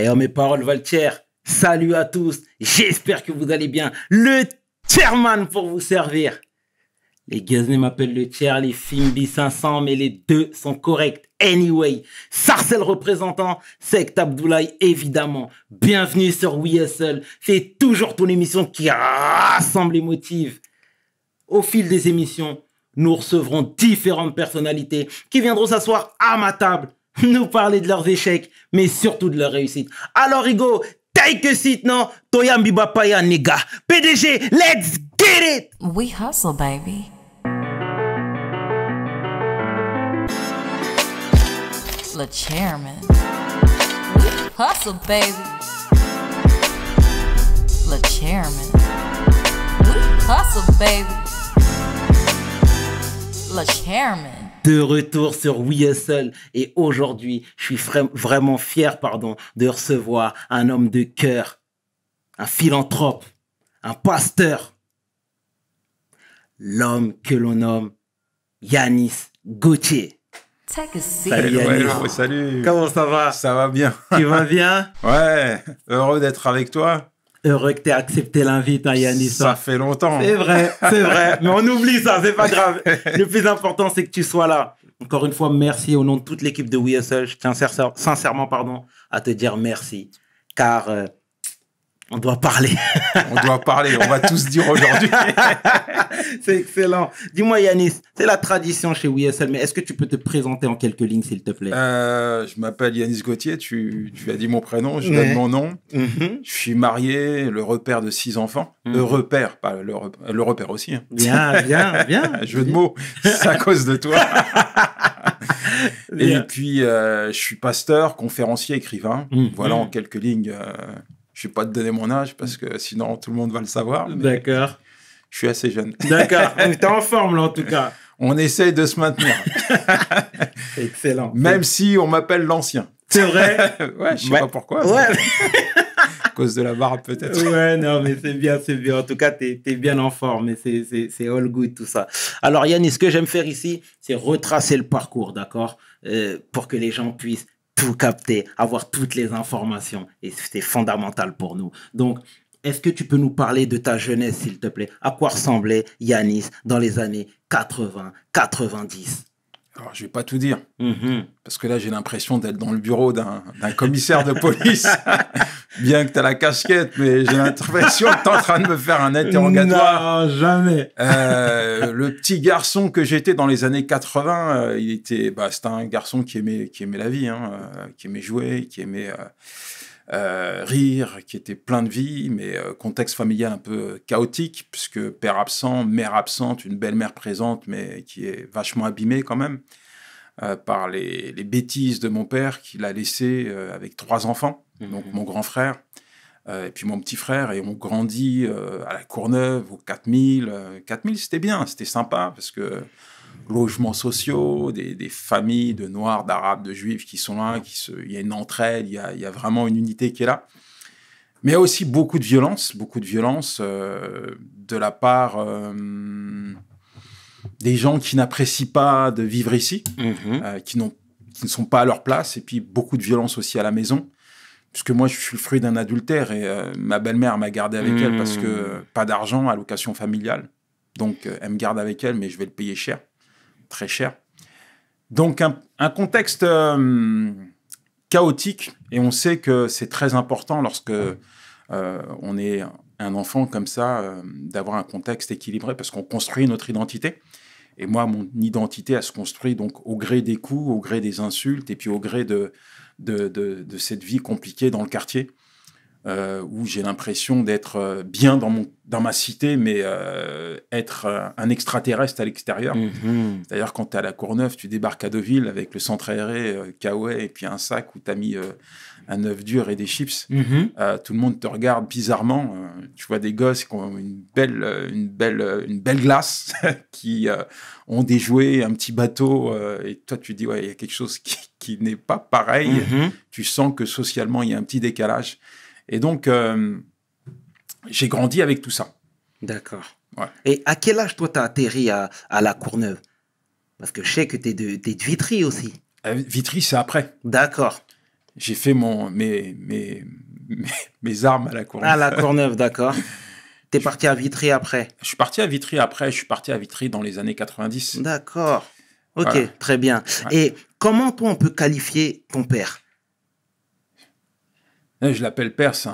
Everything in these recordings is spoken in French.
Et eh, oh, mes paroles Valtier, salut à tous, j'espère que vous allez bien. Le chairman pour vous servir. Les Gaznés m'appellent le chair, les Fimbi 500, mais les deux sont corrects. Anyway, Sarcel représentant, secte Abdoulaye, évidemment. Bienvenue sur WeSL. C'est toujours ton émission qui rassemble les motifs. Au fil des émissions, nous recevrons différentes personnalités qui viendront s'asseoir à ma table nous parler de leurs échecs, mais surtout de leurs réussites. Alors, Igo, take a seat, non? Toyambi Bapaya, nigga. PDG, let's get it! We hustle, baby. Le chairman. Hustle, baby. Le chairman. We Hustle, baby. Le chairman. De retour sur We et aujourd'hui, je suis vraiment fier pardon, de recevoir un homme de cœur, un philanthrope, un pasteur, l'homme que l'on nomme Yanis Gauthier. Salut, Yanis. salut. Comment ça va Ça va bien. Tu vas bien Ouais, heureux d'être avec toi. Heureux que tu aies accepté l'invite, hein, Ça hein. fait longtemps. C'est vrai, c'est vrai. Mais on oublie ça, c'est pas grave. Le plus important, c'est que tu sois là. Encore une fois, merci au nom de toute l'équipe de WSL. Je tiens sincèrement pardon, à te dire merci. Car euh, on doit parler. on doit parler, on va tous dire aujourd'hui. c'est excellent. Dis-moi Yanis, c'est la tradition chez WSL, mais est-ce que tu peux te présenter en quelques lignes s'il te plaît euh, Je m'appelle Yanis Gauthier, tu, as dit mon prénom, je donne mon nom. Mhm. Je suis marié, le repère de six enfants. Le mhm. euh, repère, pas le, repère, le repère aussi. Hein. Bien, bien, bien. Jeu de mots, c'est à cause de toi. Et puis, euh, je suis pasteur, conférencier, écrivain. Mhm. Voilà en quelques lignes. Je vais pas te donner mon âge parce que sinon tout le monde va le savoir. D'accord. Je suis assez jeune. D'accord. Tu es en forme là en tout cas. On essaye de se maintenir. Excellent. Même si on m'appelle l'ancien. C'est vrai. ouais, je sais pas pourquoi. Ouais. à cause de la barbe peut-être. Ouais, non, mais c'est bien, c'est bien. En tout cas, tu es, bien en forme et c'est all good tout ça. Alors Yannis, ce que j'aime faire ici, c'est retracer le parcours, d'accord euh, Pour que les gens puissent tout capter, avoir toutes les informations. Et c'est fondamental pour nous. Donc, est-ce que tu peux nous parler de ta jeunesse, s'il te plaît À quoi ressemblait Yanis dans les années 80, 90 alors, je vais pas tout dire, mhm. parce que là, j'ai l'impression d'être dans le bureau d'un commissaire de police, bien que tu as la casquette, mais j'ai l'impression que tu es en train de me faire un interrogatoire. Non, jamais. Euh, le petit garçon que j'étais dans les années 80, euh, il était, bah, c'était un garçon qui aimait, qui aimait la vie, hein, euh, qui aimait jouer, qui aimait euh, rire, qui était plein de vie, mais euh, contexte familial un peu chaotique, puisque père absent, mère absente, une belle-mère présente, mais qui est vachement abîmée quand même euh, par les, les, bêtises de mon père qui l'a laissé avec trois enfants, mhm. donc mon grand frère. et puis mon petit frère, et on grandit à la Courneuve, aux 4000. 4000, c'était bien, c'était sympa, parce que logements sociaux, des, familles de Noirs, d'Arabes, de Juifs qui sont là, qui se, il y a une entraide, il y a, il y vraiment une unité qui est là. Mais aussi beaucoup de violence, beaucoup de violence euh, de la part euh, des gens qui n'apprécient pas de vivre ici, mhm. euh, qui, qui ne sont pas à leur place, et puis beaucoup de violence aussi à la maison puisque moi je suis le fruit d'un adultère et ma belle-mère m'a gardé avec elle parce que mhm. pas d'argent, allocation familiale. Donc elle me garde avec elle, mais je vais le payer cher très cher. Donc un, contexte euh, chaotique, et on sait que c'est très important lorsque euh, on est un enfant comme ça, euh, d'avoir un contexte équilibré, parce qu'on construit notre identité. Et moi, mon identité, a se construit donc au gré des coups, au gré des insultes, et puis au gré de, de cette vie compliquée dans le quartier. Euh, où j'ai l'impression d'être euh, bien dans, mon, dans ma cité, mais euh, être un extraterrestre à l'extérieur. Mhm. D'ailleurs, quand tu es à la Courneuve, tu débarques à Deauville avec le centre aéré, euh, et puis un sac où tu as mis un œuf dur et des chips. Mhm. tout le monde te regarde bizarrement. tu vois des gosses qui ont une belle, une belle, une belle glace, qui ont des jouets, un petit bateau. et toi, tu dis, ouais, il y a quelque chose qui, n'est pas pareil. Mhm. Tu sens que socialement, il y a un petit décalage. Et donc, euh, j'ai grandi avec tout ça. D'accord. Et à quel âge, toi, t'as atterri à, La Courneuve Parce que je sais que t'es de, es de Vitry aussi. Ah, Vitry, c'est après. D'accord. J'ai fait mon, mes, mes, armes à La Courneuve. À La Courneuve, d'accord. T'es parti à Vitry après Je suis parti à Vitry après. Je suis parti à Vitry dans les années 90. D'accord. Ok, très bien. Et comment, toi, on peut qualifier ton père Hein, je l'appelle père, c'est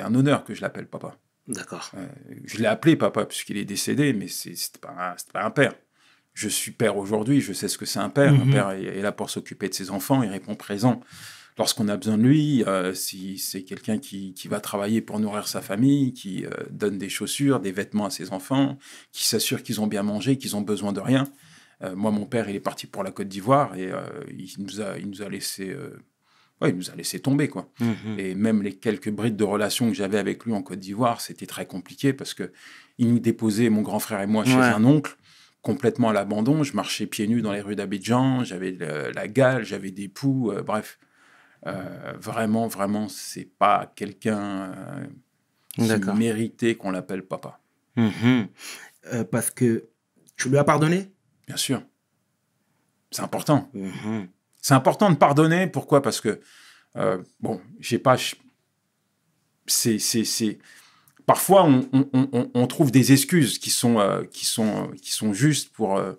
un, honneur que je l'appelle papa. D'accord. Euh, je l'ai appelé papa puisqu'il est décédé, mais c'est pas, pas un père. Je suis père aujourd'hui, je sais ce que c'est un père. Mhm. Un père est, là pour s'occuper de ses enfants, il répond présent lorsqu'on a besoin de lui, euh, si c'est quelqu'un qui, va travailler pour nourrir sa famille, qui euh, donne des chaussures, des vêtements à ses enfants, qui s'assure qu'ils ont bien mangé, qu'ils ont besoin de rien. moi, mon père, il est parti pour la Côte d'Ivoire et il nous a, il nous a laissé ouais, il nous a laissé tomber. quoi. Mhm. Et même les quelques brides de relations que j'avais avec lui en Côte d'Ivoire, c'était très compliqué parce que il nous déposait, mon grand frère et moi, chez un oncle, complètement à l'abandon. Je marchais pieds nus dans les rues d'Abidjan, j'avais la gale, j'avais des poux, euh, bref. Euh, vraiment, vraiment, c'est pas quelqu'un euh, qui méritait qu'on l'appelle papa. Mhm. parce que tu lui as pardonné Bien sûr. C'est important. Mhm. C'est important de pardonner. Pourquoi Parce que, euh, bon, j'ai pas. C'est. Parfois, on, on, trouve des excuses qui sont, euh, qui sont, euh, qui sont justes pour euh,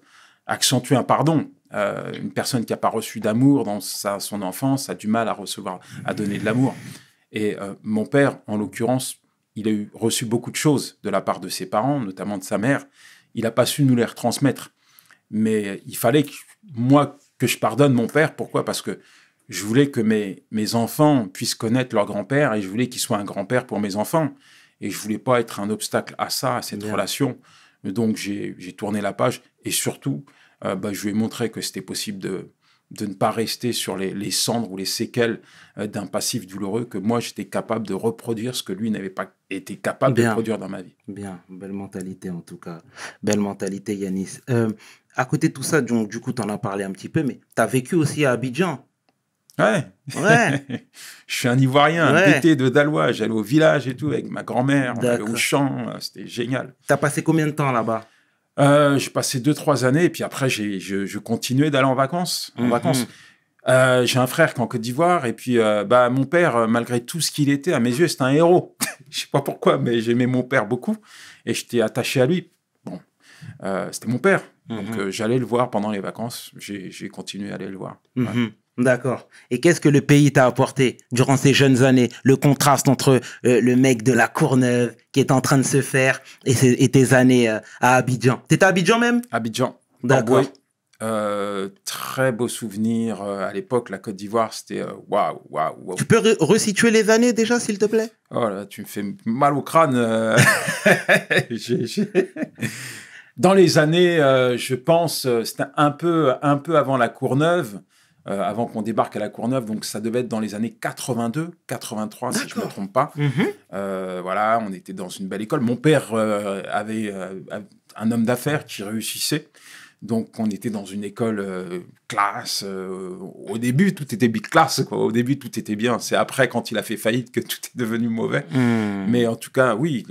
accentuer un pardon. une personne qui n'a pas reçu d'amour dans sa, son enfance a du mal à recevoir, à donner de l'amour. Et mon père, en l'occurrence, il a eu, reçu beaucoup de choses de la part de ses parents, notamment de sa mère. Il n'a pas su nous les retransmettre. Mais il fallait que moi, que je pardonne mon père. Pourquoi Parce que je voulais que mes, mes enfants puissent connaître leur grand-père et je voulais qu'il soit un grand-père pour mes enfants. Et je voulais pas être un obstacle à ça, à cette relation. Donc j'ai tourné la page et surtout, euh, bah, je lui ai montré que c'était possible de, de ne pas rester sur les, cendres ou les séquelles euh, d'un passif douloureux, que moi j'étais capable de reproduire ce que lui n'avait pas été capable de produire dans ma vie. Bien, belle mentalité en tout cas. Belle mentalité Yanis. Euh, à côté de tout ça, donc, du coup, tu en as parlé un petit peu, mais tu as vécu aussi à Abidjan. Ouais. ouais. je suis un Ivoirien, ouais. un de Dalois. J'allais au village et tout avec ma grand-mère. au champ. Euh, c'était génial. tu as passé combien de temps là-bas euh, J'ai passé deux, trois années. Et puis après, j'ai, je, continuais d'aller en vacances. Mhm. vacances. Euh, j'ai un frère qui est en Côte d'Ivoire. Et puis, bah, mon père, malgré tout ce qu'il était, à mes yeux, c'était un héros. Je sais pas pourquoi, mais j'aimais mon père beaucoup. Et j'étais attaché à lui. Bon, c'était mon père. Donc mhm. euh, j'allais le voir pendant les vacances, j'ai continué à aller le voir. Mhm. D'accord. Et qu'est-ce que le pays t'a apporté durant ces jeunes années Le contraste entre euh, le mec de la Courneuve qui est en train de se faire et, tes années euh, à Abidjan. T'étais à Abidjan même Abidjan. D'accord. très beau souvenir. À l'époque, la Côte d'Ivoire, c'était waouh, waouh, wow. Tu peux resituer les années déjà, s'il te plaît Oh là, tu me fais mal au crâne. j'ai dans les années, euh, je pense, euh, c'était un peu, un peu avant la Courneuve, euh, avant qu'on débarque à la Courneuve, donc ça devait être dans les années 82, 83, si je ne me trompe pas. Mm-hmm. voilà, on était dans une belle école. Mon père avait un homme d'affaires qui réussissait. Donc, on était dans une école euh, classe. Euh, au début, tout était big classe. Au début, tout était bien. C'est après, quand il a fait faillite, que tout est devenu mauvais. Hmm. Mais en tout cas, oui,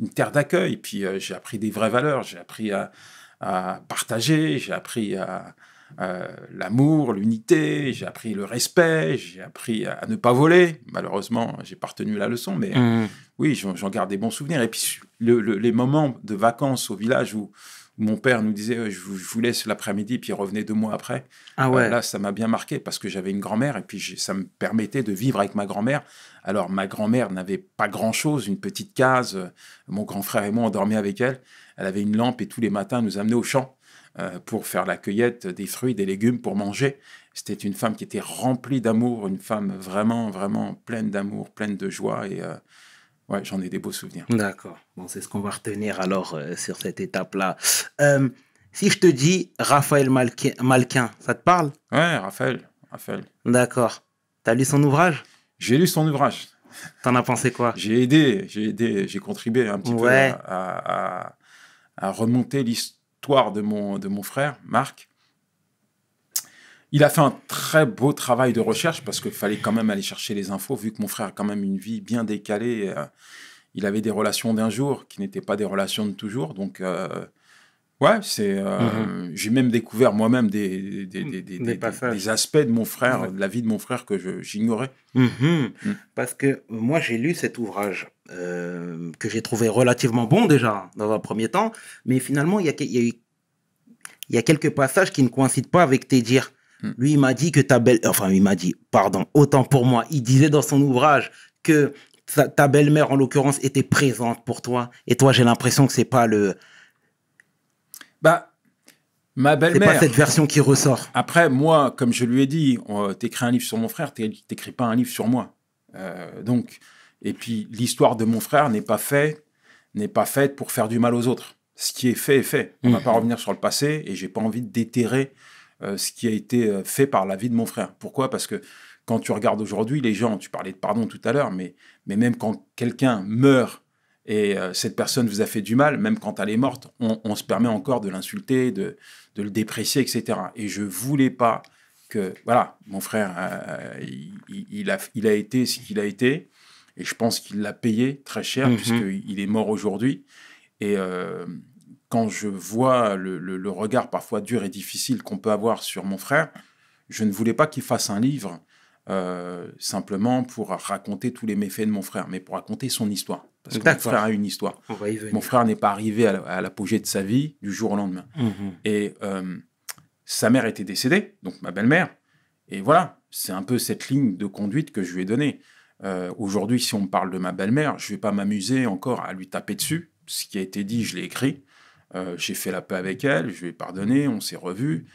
une terre d'accueil. Puis, euh, j'ai appris des vraies valeurs. J'ai appris à, partager. J'ai appris à, l'amour, l'unité. J'ai appris le respect. J'ai appris à, ne pas voler. Malheureusement, j'ai pas retenu la leçon. Mais hmm. oui, j'en garde des bons souvenirs. Et puis, les moments de vacances au village où mon père nous disait, euh, je vous, laisse l'après-midi, puis il revenait deux mois après. Ah euh, ouais. là, ça m'a bien marqué parce que j'avais une grand-mère et puis ça me permettait de vivre avec ma grand-mère. Alors, ma grand-mère n'avait pas grand-chose, une petite case. Euh, mon grand frère et moi, on dormait avec elle. Elle avait une lampe et tous les matins, elle nous amenait au champ pour faire la cueillette des fruits, des légumes pour manger. C'était une femme qui était remplie d'amour, une femme vraiment, vraiment pleine d'amour, pleine de joie. Et Ouais, j'en ai des beaux souvenirs. D'accord. Bon, c'est ce qu'on va retenir alors euh, sur cette étape-là. Euh, si je te dis Raphaël Malquin, ça te parle Ouais, Raphaël. Raphaël. D'accord. as lu son ouvrage J'ai lu son ouvrage. T'en as pensé quoi J'ai aidé, j'ai aidé, j'ai contribué un petit peu à, remonter l'histoire de mon, de mon frère, Marc. Il a fait un très beau travail de recherche parce qu'il fallait quand même aller chercher les infos, vu que mon frère a quand même une vie bien décalée. Euh, il avait des relations d'un jour qui n'étaient pas des relations de toujours. Donc, euh, ouais, c'est. Euh, mm-hmm. J'ai même découvert moi-même des, aspects de mon frère, de la vie de mon frère que j'ignorais. Mm-hmm. Mm. Parce que moi, j'ai lu cet ouvrage que j'ai trouvé relativement bon déjà, dans un premier temps. Mais finalement, il y a, il y a quelques passages qui ne coïncident pas avec tes dires. Hmm. Lui, il m'a dit que ta belle... Enfin, il m'a dit, pardon, autant pour moi. Il disait dans son ouvrage que ta, belle-mère, en l'occurrence, était présente pour toi. Et toi, j'ai l'impression que c'est pas le... Bah, ma belle-mère... C'est pas cette version qui ressort. Après, moi, comme je lui ai dit, écris un livre sur mon frère, t'écris pas un livre sur moi. Euh, donc, et puis, l'histoire de mon frère n'est pas faite n'est pas faite pour faire du mal aux autres. Ce qui est fait est fait. On ne va hmm. pas revenir sur le passé et j'ai pas envie de déterrer euh, ce qui a été euh, fait par la vie de mon frère. Pourquoi Parce que quand tu regardes aujourd'hui les gens, tu parlais de pardon tout à l'heure, mais, mais même quand quelqu'un meurt et euh, cette personne vous a fait du mal, même quand elle est morte, on, se permet encore de l'insulter, de, de, le déprécier, etc. Et je voulais pas que, voilà, mon frère, il, a, il a été ce qu'il a été, et je pense qu'il l'a payé très cher, mm-hmm. puisqu'il est mort aujourd'hui. Et, quand je vois le, regard parfois dur et difficile qu'on peut avoir sur mon frère, je ne voulais pas qu'il fasse un livre euh, simplement pour raconter tous les méfaits de mon frère, mais pour raconter son histoire. Parce que mon frère a une histoire. Mon frère n'est pas arrivé à l'apogée de sa vie du jour au lendemain. Mhm. Et euh, sa mère était décédée, donc ma belle-mère. Et voilà, c'est un peu cette ligne de conduite que je lui ai donnée. Euh, aujourd'hui, si on me parle de ma belle-mère, je ne vais pas m'amuser encore à lui taper dessus. Ce qui a été dit, je l'ai écrit. Euh, j'ai fait la paix avec elle, je lui ai pardonné, on s'est revus.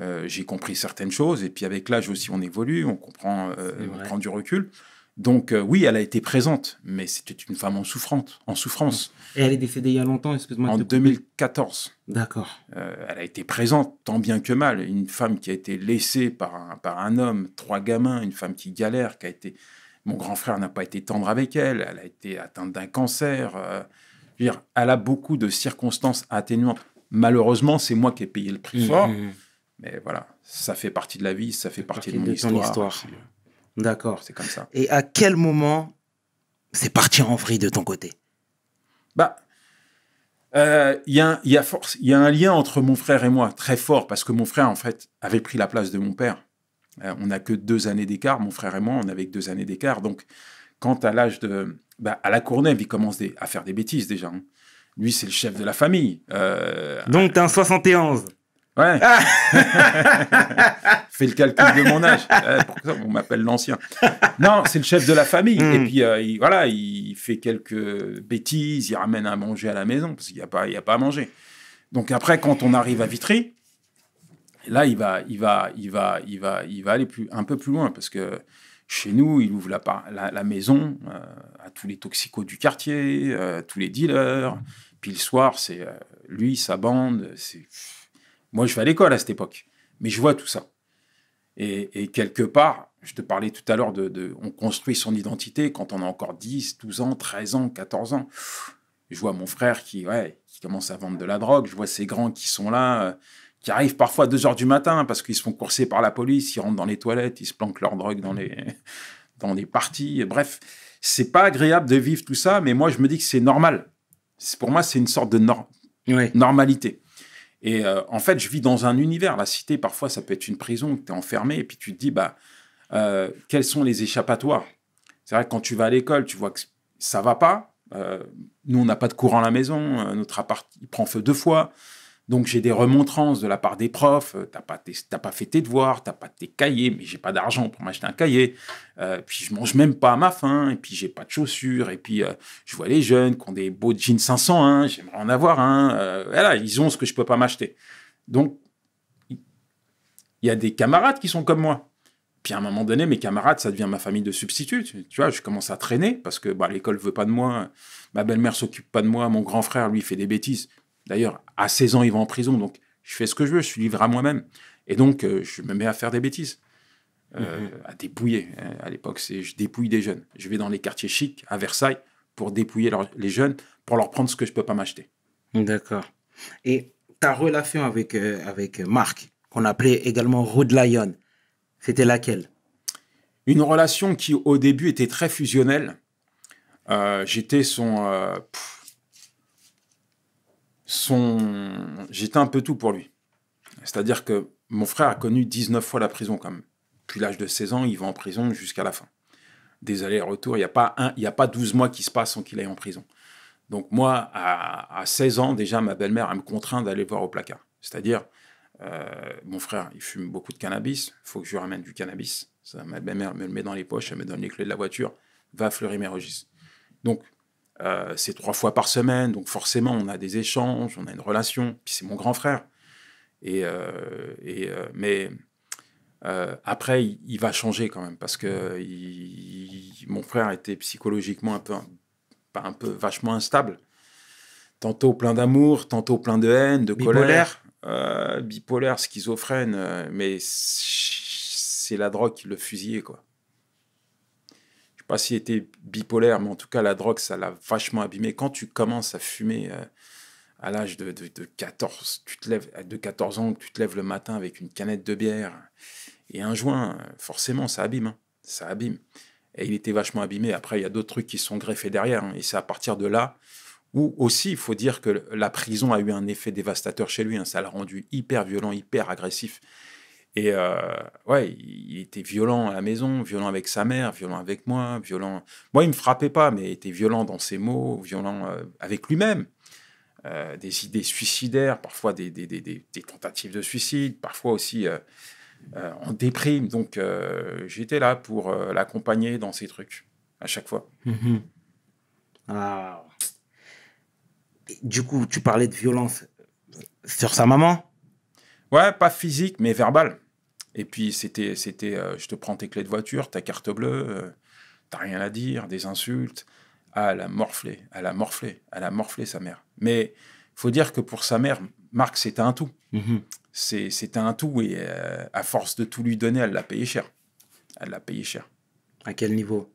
Euh, j'ai compris certaines choses. Et puis avec l'âge aussi, on évolue, on comprend, euh, on prend du recul. Donc oui, elle a été présente, mais c'était une femme en souffrance. En souffrance. Et elle est décédée il y a longtemps, excuse-moi. En 2014. D'accord. elle a été présente, tant bien que mal. Une femme qui a été laissée par un, par un homme, trois gamins, une femme qui galère, qui a été... Mon grand frère n'a pas été tendre avec elle, elle a été atteinte d'un cancer dire, elle a beaucoup de circonstances atténuantes. Malheureusement, c'est moi qui ai payé le prix fort. Mm, mm, mm. Mais voilà, ça fait partie de la vie, ça fait partie, de mon histoire. D'accord. C'est comme ça. Et à quel moment c'est parti en vrille de ton côté Bah, euh, il y, a, un lien entre mon frère et moi très fort parce que mon frère en fait avait pris la place de mon père. Euh, on n'a que deux années d'écart, mon frère et moi, on avait que deux années d'écart. Donc, quant à l'âge de bah, à la Courneuve, il commence à faire des bêtises déjà. Hein. Lui, c'est le chef de la famille. Euh, Donc, t'es un 71 Ouais. Ah. Fais le calcul de mon âge. Eh, on m'appelle l'ancien. Non, c'est le chef de la famille. Hmm. Et puis, euh, il, voilà, il fait quelques bêtises, il ramène à manger à la maison, parce qu'il n'y a, pas, il y a pas à manger. Donc après, quand on arrive à Vitry, là, il va, il va, il va, il va, il va aller plus, un peu plus loin, parce que chez nous, il ouvre la, la, la maison, euh, à tous les toxicos du quartier, à euh, tous les dealers. Mmh. Puis le soir, c'est euh, lui, sa bande. C'est... Moi, je vais à l'école à cette époque, mais je vois tout ça. Et, quelque part, je te parlais tout à l'heure de, de, On construit son identité quand on a encore 10, 12 ans, 13 ans, 14 ans. Je vois mon frère qui, ouais, qui commence à vendre de la drogue. Je vois ces grands qui sont là euh, qui arrivent parfois à 2 h du matin parce qu'ils se font courser par la police, ils rentrent dans les toilettes, ils se planquent leur drogue dans les, dans les parties, bref. C'est pas agréable de vivre tout ça, mais moi, je me dis que c'est normal. Pour moi, c'est une sorte de normalité. Et euh, en fait, je vis dans un univers. La cité, parfois, ça peut être une prison, tu es enfermé, et puis tu te dis, bah, euh, quels sont les échappatoires C'est vrai que quand tu vas à l'école, tu vois que ça va pas. Euh, nous, on n'a pas de courant à la maison, notre appart, il prend feu deux fois. Donc j'ai des remontrances de la part des profs, euh, t'as pas, pas fait tes devoirs, t'as pas tes cahiers, mais j'ai pas d'argent pour m'acheter un cahier, euh, puis je mange même pas à ma faim, et puis j'ai pas de chaussures, et puis euh, je vois les jeunes qui ont des beaux jeans 500. »« hein, j'aimerais en avoir un, voilà, ils ont ce que je peux pas m'acheter. Donc il y a des camarades qui sont comme moi. Puis à un moment donné, mes camarades, ça devient ma famille de substituts. Tu vois, je commence à traîner parce que bah, l'école veut pas de moi, ma belle-mère s'occupe pas de moi, mon grand frère, lui, fait des bêtises. D'ailleurs, à 16 ans, il va en prison, donc je fais ce que je veux, je suis livré à moi-même. Et donc, euh, je me mets à faire des bêtises, euh, mhm. à dépouiller. Hein. À l'époque, c'est je dépouille des jeunes. Je vais dans les quartiers chics, à Versailles, pour dépouiller les jeunes, pour leur prendre ce que je ne peux pas m'acheter. D'accord. Et ta relation avec, euh, avec Marc, qu'on appelait également Road Lion, c'était laquelle Une relation qui, au début, était très fusionnelle. J'étais son son... J'étais un peu tout pour lui. C'est-à-dire que mon frère a connu 19 fois la prison quand Puis l'âge de 16 ans, il va en prison jusqu'à la fin. Des allers-retours, il n'y a, pas un, y a pas 12 mois qui se passent sans qu'il aille en prison. Donc moi, à, 16 ans, déjà, ma belle-mère, me contraint d'aller voir au placard. C'est-à-dire, euh, mon frère, il fume beaucoup de cannabis, il faut que je lui ramène du cannabis. Ça, ma belle-mère me le met dans les poches, elle me donne les clés de la voiture, va fleurir mes registres. Donc, euh, c'est trois fois par semaine, donc forcément, on a des échanges, on a une relation. Puis c'est mon grand frère. Et, euh, euh, mais après, il, va changer quand même parce que mon frère était psychologiquement un peu, un, un peu vachement instable. Tantôt plein d'amour, tantôt plein de haine, de colère, bipolaire, bipolaire schizophrène. mais c'est la drogue qui le fusillait quoi pas s'il était bipolaire, mais en tout cas, la drogue, ça l'a vachement abîmé. Quand tu commences à fumer euh, à l'âge de, de, 14, tu te lèves, de 14 ans, tu te lèves le matin avec une canette de bière et un joint, forcément, ça abîme. Hein. ça abîme. Et il était vachement abîmé. Après, il y a d'autres trucs qui sont greffés derrière. Hein. et c'est à partir de là où aussi, il faut dire que la prison a eu un effet dévastateur chez lui. Hein. ça l'a rendu hyper violent, hyper agressif. Et euh, ouais, il était violent à la maison, violent avec sa mère, violent avec moi, violent. Moi, il me frappait pas, mais il était violent dans ses mots, violent euh, avec lui-même. Euh, des idées suicidaires, parfois des, des, tentatives de suicide, parfois aussi en déprime. Donc, j'étais là pour l'accompagner dans ces trucs, à chaque fois. Ah. Du coup, tu parlais de violence sur sa maman Ouais, pas physique, mais verbal. Et puis c'était, c'était, euh, je te prends tes clés de voiture, ta carte bleue, euh, t'as rien à dire, des insultes. Ah, elle a morflé, elle a morflé, elle a morflé sa mère. Mais faut dire que pour sa mère, Marc, c'était un tout. Mm-hmm. C'est, c'était un tout et euh, à force de tout lui donner, elle l'a payé cher. Elle l'a payé cher. À quel niveau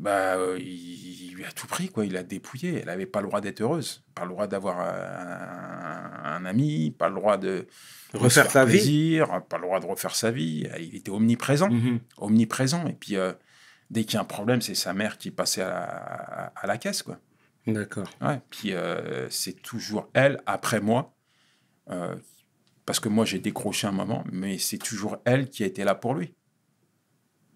bah, euh, il, lui a tout pris, quoi. Il l'a dépouillé. Elle n'avait pas le droit d'être heureuse, pas le droit d'avoir un, ami, pas le droit de refaire sa vie, pas le droit de refaire sa vie. Il était omniprésent, mhm. omniprésent. Et puis euh, dès qu'il y a un problème, c'est sa mère qui passait à la, caisse, quoi. D'accord. Ouais. Puis euh, c'est toujours elle après moi, parce que moi j'ai décroché un moment, mais c'est toujours elle qui a été là pour lui.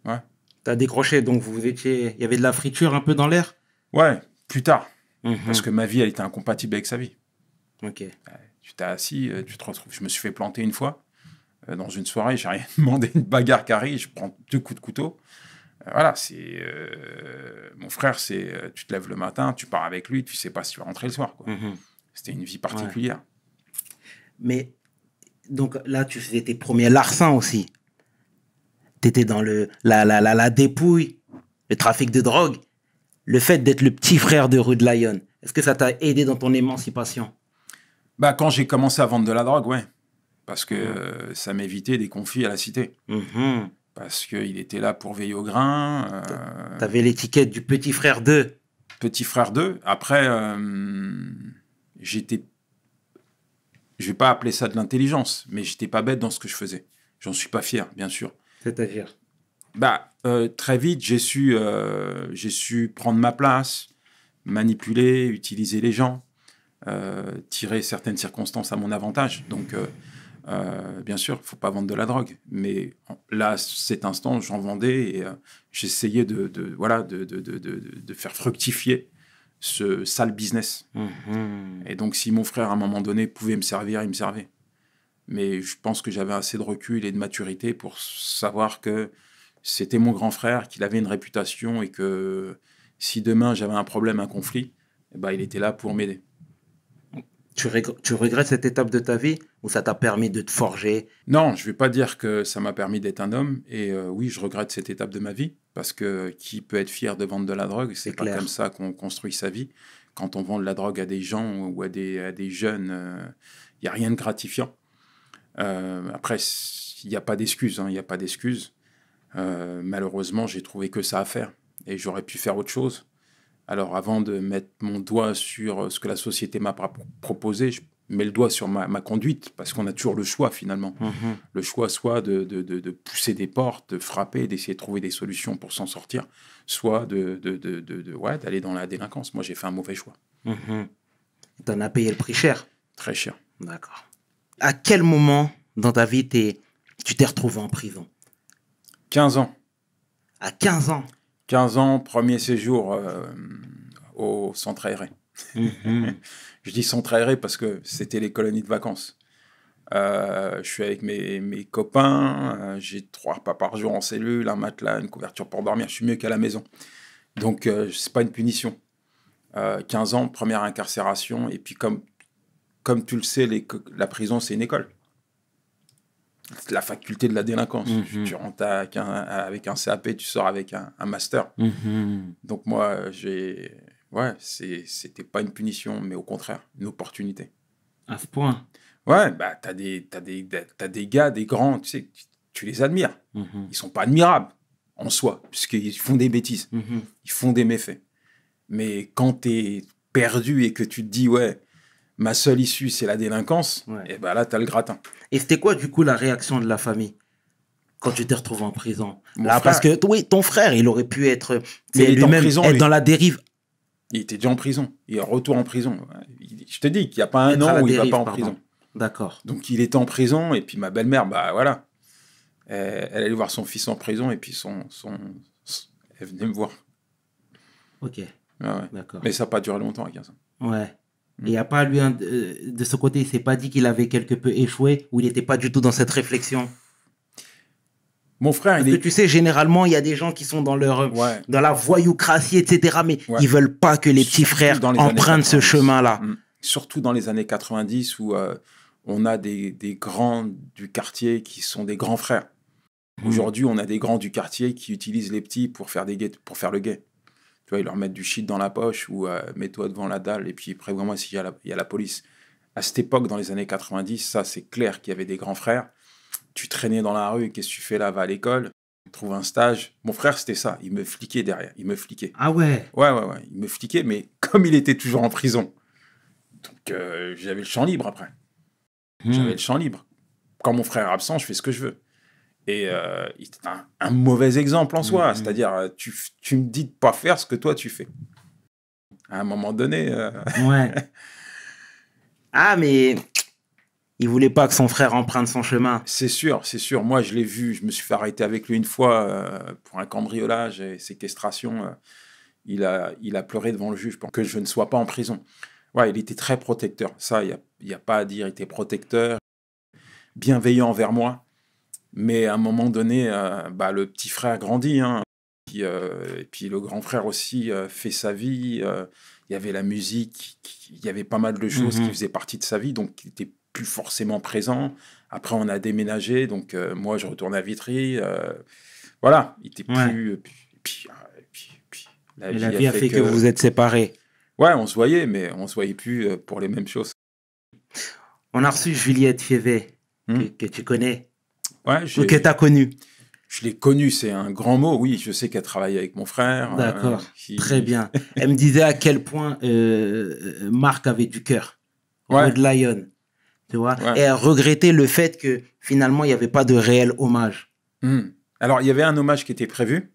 Ouais. T'as décroché, donc vous étiez. Il y avait de la friture un peu dans l'air Ouais, plus tard. Mhm. Parce que ma vie, elle était incompatible avec sa vie. Ok. Tu t'es assis, euh, tu te retrouves. Je me suis fait planter une fois euh, dans une soirée, j'ai rien demandé, une bagarre carrée, je prends deux coups de couteau. Euh, voilà, c'est. mon frère, c'est. Tu te lèves le matin, tu pars avec lui, tu sais pas si tu vas rentrer le soir. Mhm. C'était une vie particulière. Mais donc là, tu faisais tes premiers larcins aussi t'étais dans le, la, la, dépouille, le trafic de drogue. Le fait d'être le petit frère de Rude Lion, est-ce que ça t'a aidé dans ton émancipation bah, Quand j'ai commencé à vendre de la drogue, ouais. Parce que euh, ça m'évitait des conflits à la cité. parce mm-hmm. Parce qu'il était là pour veiller au grain. Tu euh, T'avais l'étiquette du petit frère 2. Petit frère 2. Après, euh, j'étais. Je vais pas appeler ça de l'intelligence, mais j'étais pas bête dans ce que je faisais. J'en suis pas fier, bien sûr. C'est-à-dire bah, euh, Très vite, j'ai su, euh, su prendre ma place, manipuler, utiliser les gens, euh, tirer certaines circonstances à mon avantage. Donc, bien sûr, il ne faut pas vendre de la drogue. Mais là, cet instant, j'en vendais et j'essayais de, voilà, de, faire fructifier ce sale business. Mmh, mmh. Et donc, si mon frère, à un moment donné, pouvait me servir, il me servait mais je pense que j'avais assez de recul et de maturité pour savoir que c'était mon grand frère, qu'il avait une réputation et que si demain j'avais un problème, un conflit, eh ben, il était là pour m'aider. Tu, regrettes cette étape de ta vie ou ça t'a permis de te forger Non, je ne vais pas dire que ça m'a permis d'être un homme. Et euh, oui, je regrette cette étape de ma vie parce que qui peut être fier de vendre de la drogue C'est pas comme ça qu'on construit sa vie. Quand on vend de la drogue à des gens ou à des, jeunes, euh, il n'y a rien de gratifiant. Euh, après, il n'y a pas d'excuse, hein, il a pas d'excuse. Euh, malheureusement, j'ai trouvé que ça à faire et j'aurais pu faire autre chose. Alors avant de mettre mon doigt sur ce que la société m'a proposé, je mets le doigt sur ma, conduite, parce qu'on a toujours le choix finalement. Mhm. Le choix soit de, de, de, pousser des portes, de frapper, d'essayer de trouver des solutions pour s'en sortir, soit d'aller de, de, de ouais, dans la délinquance. Moi j'ai fait un mauvais choix. Tu mhm. T'en as payé le prix cher Très cher. D'accord à quel moment dans ta vie t'es, tu t'es retrouvé en prison 15 ans. À 15 ans 15 ans, premier séjour euh, au centre aéré. Mhm. je dis centre aéré parce que c'était les colonies de vacances. Euh, je suis avec mes, copains, euh, j'ai trois repas par jour en cellule, un matelas, une couverture pour dormir, je suis mieux qu'à la maison. Donc, c'est pas une punition. 15 ans, première incarcération, et puis comme comme tu le sais, la prison, c'est une école. C'est la faculté de la délinquance. Mhm. Tu rentres avec un, CAP, tu sors avec un, master. Mhm. Donc moi, j'ai... Ouais, c'était pas une punition, mais au contraire, une opportunité. À ce point Ouais, bah, t'as des, as des, des gars, des grands, tu sais, tu les admires. Mhm. Ils sont pas admirables en soi, puisqu'ils font des bêtises, ils font des méfaits. Mais quand tu es perdu et que tu te dis, ouais, ma seule issue, c'est la délinquance, et ben là, as le gratin. Et c'était quoi, du coup, la réaction de la famille quand tu t'es retrouvé en prison Là, parce que, oui, ton frère, il aurait pu être lui-même dans la dérive. Il était déjà en prison. Il est retour en prison. Je te dis qu'il n'y a pas un an où il va pas en prison. D'accord. Donc, il était en prison, et puis ma belle-mère, bah voilà. elle allait voir son fils en prison, et puis son, son, elle venait me voir. Ok. Ah D'accord. Mais ça n'a pas duré longtemps à 15 ans. Ouais. Il n'y a pas lui, hein, de ce côté, il s'est pas dit qu'il avait quelque peu échoué ou il n'était pas du tout dans cette réflexion. Mon frère, Parce que tu sais, généralement, il y a des gens qui sont dans leur, dans la voyoucratie, etc. Mais ils ils veulent pas que les petits frères empruntent ce chemin-là. Mm. Surtout dans les années 90 où euh, on a des, grands du quartier qui sont des grands frères. Mm. Aujourd'hui, on a des grands du quartier qui utilisent les petits pour faire, des pour faire le guet. Tu vois, ils leur mettent du shit dans la poche ou euh, mets-toi devant la dalle et puis prévois-moi s'il y, y, a la police. À cette époque, dans les années 90, ça, c'est clair qu'il y avait des grands frères. Tu traînais dans la rue, qu'est-ce que tu fais là Va à l'école, trouve un stage. Mon frère, c'était ça. Il me fliquait derrière. Il me fliquait. Ah ouais Ouais, ouais, ouais. Il me fliquait, mais comme il était toujours en prison. Donc, euh, j'avais le champ libre après. Hmm. J'avais le champ libre. Quand mon frère est absent, je fais ce que je veux. Et euh, un, mauvais exemple en mm, soi. Mm. C'est-à-dire, euh, tu, tu, me dis de pas faire ce que toi tu fais. À un moment donné. Euh, ouais. ah, mais il voulait pas que son frère emprunte son chemin. C'est sûr, c'est sûr. Moi, je l'ai vu. Je me suis fait arrêter avec lui une fois euh, pour un cambriolage et séquestration. il, a, il a pleuré devant le juge pour que je ne sois pas en prison. Ouais, il était très protecteur. Ça, il n'y a, y a pas à dire. Il était protecteur, bienveillant envers moi. Mais à un moment donné, euh, bah, le petit frère grandit, hein. puis, euh, et puis le grand frère aussi euh, fait sa vie. Il y avait la musique, il y avait pas mal de mmh choses qui faisaient partie de sa vie, donc il était plus forcément présent. Après, on a déménagé, donc moi, je retourne à Vitry. voilà, il était plus. la, vie, a, fait, que, vous êtes séparés. Ouais, on se voyait, mais on se voyait plus pour les mêmes choses. On a reçu Juliette Fievet, que, hum? tu connais. Ouais, ou que tu as connu je l'ai connue, c'est un grand mot, oui, je sais qu'elle travaillait avec mon frère. Euh, D'accord, très bien. Elle me disait à quel point euh, euh, Marc avait du cœur, Rod de Lion, tu vois, et elle regrettait le fait que finalement, il n'y avait pas de réel hommage. Hmm. Alors, il y avait un hommage qui était prévu,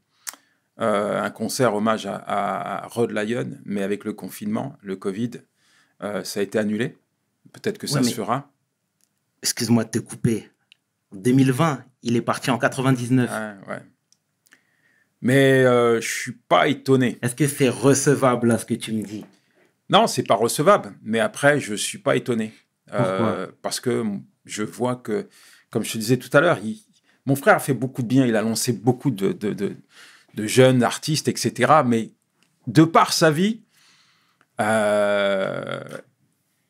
un concert hommage à, Rod Lyon. mais avec le confinement, le Covid, ça a été annulé. Peut-être que ça se fera. Excuse-moi de te couper. 2020, il est parti en 99. Ouais, ouais. Mais je euh, je suis pas étonné. Est-ce que c'est recevable, ce que tu me dis Non, c'est pas recevable. Mais après, je suis pas étonné. Euh, parce que je vois que, comme je te disais tout à l'heure, mon frère a fait beaucoup de bien. Il a lancé beaucoup de, de, de, jeunes artistes, etc. Mais de par sa vie, euh,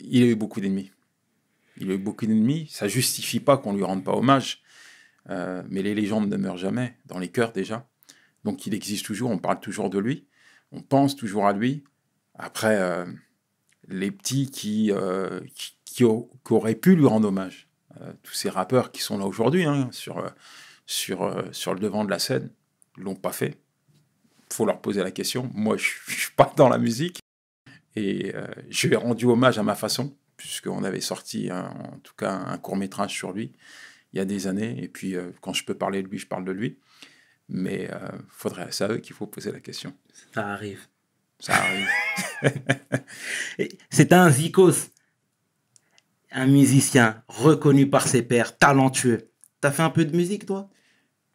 il a eu beaucoup d'ennemis. Il a eu beaucoup d'ennemis. Ça justifie pas qu'on lui rende pas hommage. Euh, mais les légendes ne meurent jamais, dans les cœurs déjà. Donc il existe toujours, on parle toujours de lui, on pense toujours à lui. Après, euh, les petits euh, qui, auraient pu lui rendre hommage, tous ces rappeurs qui sont là aujourd'hui, hein, sur, sur, sur le devant de la scène, l'ont pas fait. faut leur poser la question. Moi, je suis pas dans la musique et je lui ai rendu hommage à ma façon puisqu'on avait sorti en tout cas un court métrage sur lui il y a des années. Et puis euh, quand je peux parler de lui, je parle de lui. Mais euh, faudrait, ça, à eux qu'il faut poser la question. Ça arrive. Ça arrive. c'est un Zikos, un musicien reconnu par ses pairs, talentueux. T'as fait un peu de musique, toi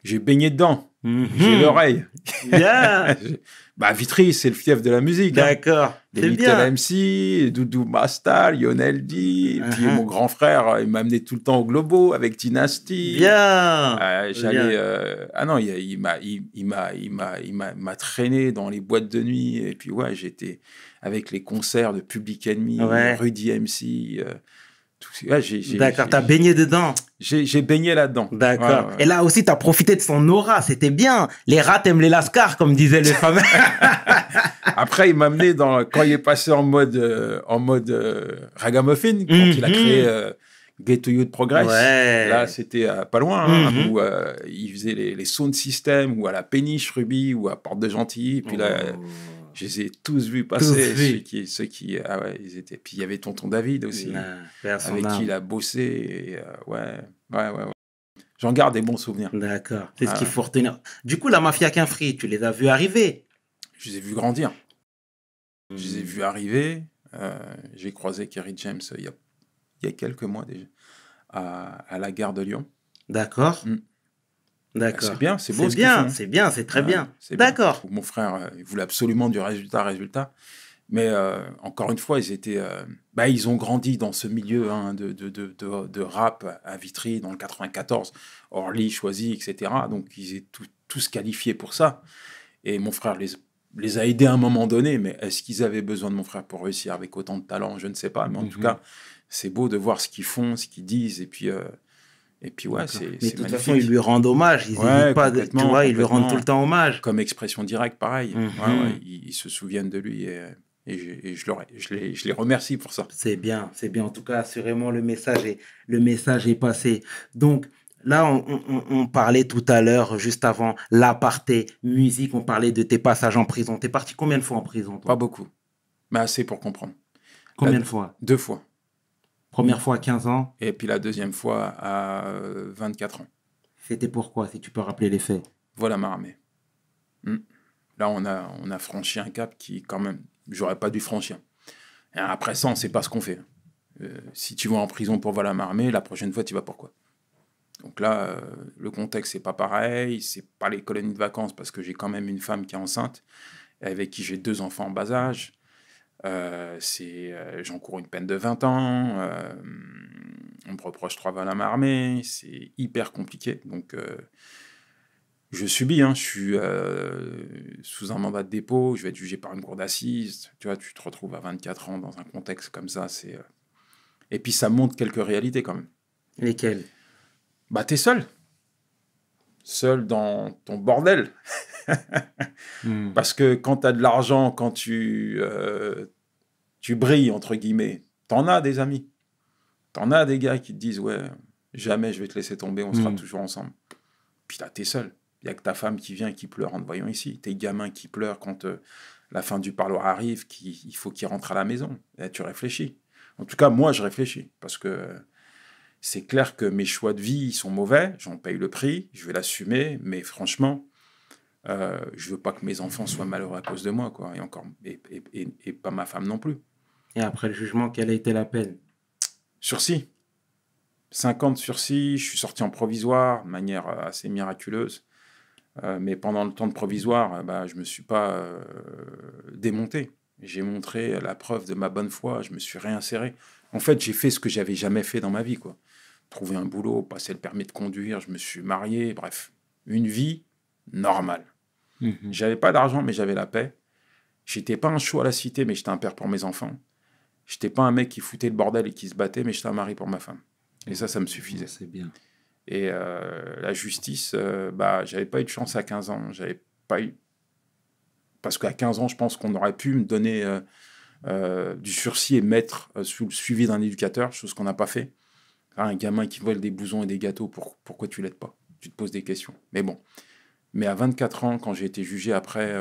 j'ai baigné dedans. J'ai mhm. l'oreille. Bien bah, Vitry, c'est le fief de la musique. Hein. D'accord. Hein. Les Little MC, Doudou Mastal, Lionel D. Puis uh-huh. mon grand frère, euh, il m'a amené tout le temps au Globo avec Dynasty. Bien. Euh, j'allais. Euh, ah non, il, m'a, il, il traîné dans les boîtes de nuit. Et puis ouais, j'étais avec les concerts de Public Enemy, Rudy MC. Ouais, D'accord, t'as baigné dedans. J'ai baigné là-dedans. D'accord. Et là aussi, t'as profité de son aura, c'était bien. Les rats aiment les lascars, comme disait les femmes. Après, il m'a amené dans quand il est passé en mode euh, en mode euh, ragamuffin, quand mm-hmm. il a créé to You de Progress. Là, c'était euh, pas loin, hein, mm-hmm. où il faisait les, sound système, ou à la péniche Ruby, ou à Porte de Gentil. Puis oh. Je les ai tous vus passer, ceux, qui, ceux qui, ah ouais, ils étaient. Puis il y avait Tonton David aussi, ah, avec qui il a bossé, euh, ouais, ouais, ouais. J'en garde des bons souvenirs. D'accord, c'est ce qu'il faut retenir. Du coup, la mafia qu'un tu les as vus arriver Je les ai vus grandir. Hmm. Je les ai vus arriver. Euh, j'ai croisé Kerry James euh, il y, a, quelques mois déjà, à, la gare de Lyon. D'accord. Hmm. D'accord. C'est bien, c'est beau. C'est bien, hein. c'est bien, c'est très bien. D'accord. Mon frère, euh, il voulait absolument du résultat, résultat. Mais euh, encore une fois, ils étaient, euh, bah, ils ont grandi dans ce milieu hein, de, de, de, de, rap à Vitry dans le 94, Orly, Choisy, etc. Donc ils étaient tous qualifiés pour ça. Et mon frère les, les a aidés à un moment donné, mais est-ce qu'ils avaient besoin de mon frère pour réussir avec autant de talent Je ne sais pas. Mais en mhm. tout cas, c'est beau de voir ce qu'ils font, ce qu'ils disent. Et puis, et puis ouais, c'est. Mais de toute façon, ils lui rendent hommage. Ils pas, tu vois, lui rendent tout le temps hommage. Comme expression directe, pareil. Mhm. ils, se souviennent de lui et, et, je, je, leur, je, les, je, les, remercie pour ça. C'est bien, c'est bien. En tout cas, assurément, le message est, le message est passé. Donc. Là, on, on, on parlait tout à l'heure, juste avant l'aparté musique, on parlait de tes passages en prison. T'es parti combien de fois en prison Pas beaucoup, mais assez pour comprendre. Combien bah, de fois Deux fois. Première fois à 15 ans. Et puis la deuxième fois à 24 euh, ans. C'était pourquoi, si tu peux rappeler les faits Voilà ma armée. Hmm. Là, on a, on a franchi un cap qui, quand même, j'aurais pas dû franchir. après ça, on sait pas ce qu'on fait. Euh, si tu vas en prison pour voilà ma armée, la prochaine fois, tu vas pourquoi donc là, euh, le contexte, c'est pas pareil, c'est pas les colonies de vacances parce que j'ai quand même une femme qui est enceinte, avec qui j'ai deux enfants en bas âge. Euh, c'est euh, j'encours une peine de 20 ans, euh, on me reproche trois balles à ma armée, c'est hyper compliqué. Donc je subis, hein, je suis sous un mandat de dépôt, je vais être jugé par une cour d'assises, tu vois, tu te retrouves à 24 ans dans un contexte comme ça, c'est... Et puis ça montre quelques réalités quand même. Lesquelles Bah t'es seul. Seul dans ton bordel. Hmm. Parce que quand t'as de l'argent, quand tu tu brilles, entre guillemets, t'en as des amis. T'en as des gars qui te disent, ouais, jamais je vais te laisser tomber, on sera hmm. toujours ensemble. Puis là, t'es seul. Il n'y a que ta femme qui vient qui pleure en te voyant ici. Tes gamins qui pleurent quand euh, la fin du parloir arrive, qui, il faut qu'ils rentrent à la maison. tu réfléchis. En tout cas, moi, je réfléchis parce que c'est clair que mes choix de vie ils sont mauvais. J'en paye le prix, je vais l'assumer, mais franchement, euh, je veux pas que mes enfants soient malheureux à cause de moi, quoi. Et encore, et pas ma femme non plus. Et après le jugement, quelle a été la peine Sursis. 50 sursis, je suis sorti en provisoire, de manière euh, assez miraculeuse. Euh, mais pendant le temps de provisoire, euh, bah, je ne me suis pas démonté. J'ai montré la preuve de ma bonne foi, je me suis réinséré. En fait, j'ai fait ce que j'avais jamais fait dans ma vie. quoi. Trouver un boulot, passer le permis de conduire, je me suis marié, bref, une vie normale. Mhm. J'avais pas d'argent, mais j'avais la paix. J'étais pas un chou à la cité, mais j'étais un père pour mes enfants. J'étais pas un mec qui foutait le bordel et qui se battait, mais j'étais un mari pour ma femme. Et ça, ça me suffisait. C'est bien. Et euh, la justice, euh, bah, j'avais pas eu de chance à 15 ans. J'avais pas eu. Parce qu'à 15 ans, je pense qu'on aurait pu me donner euh, du sursis et mettre sous le suivi d'un éducateur, chose qu'on n'a pas fait. un gamin qui vole des bousons et des gâteaux, pour, pourquoi tu l'aides pas Tu te poses des questions. Mais bon. Mais à 24 ans, quand j'ai été jugé après,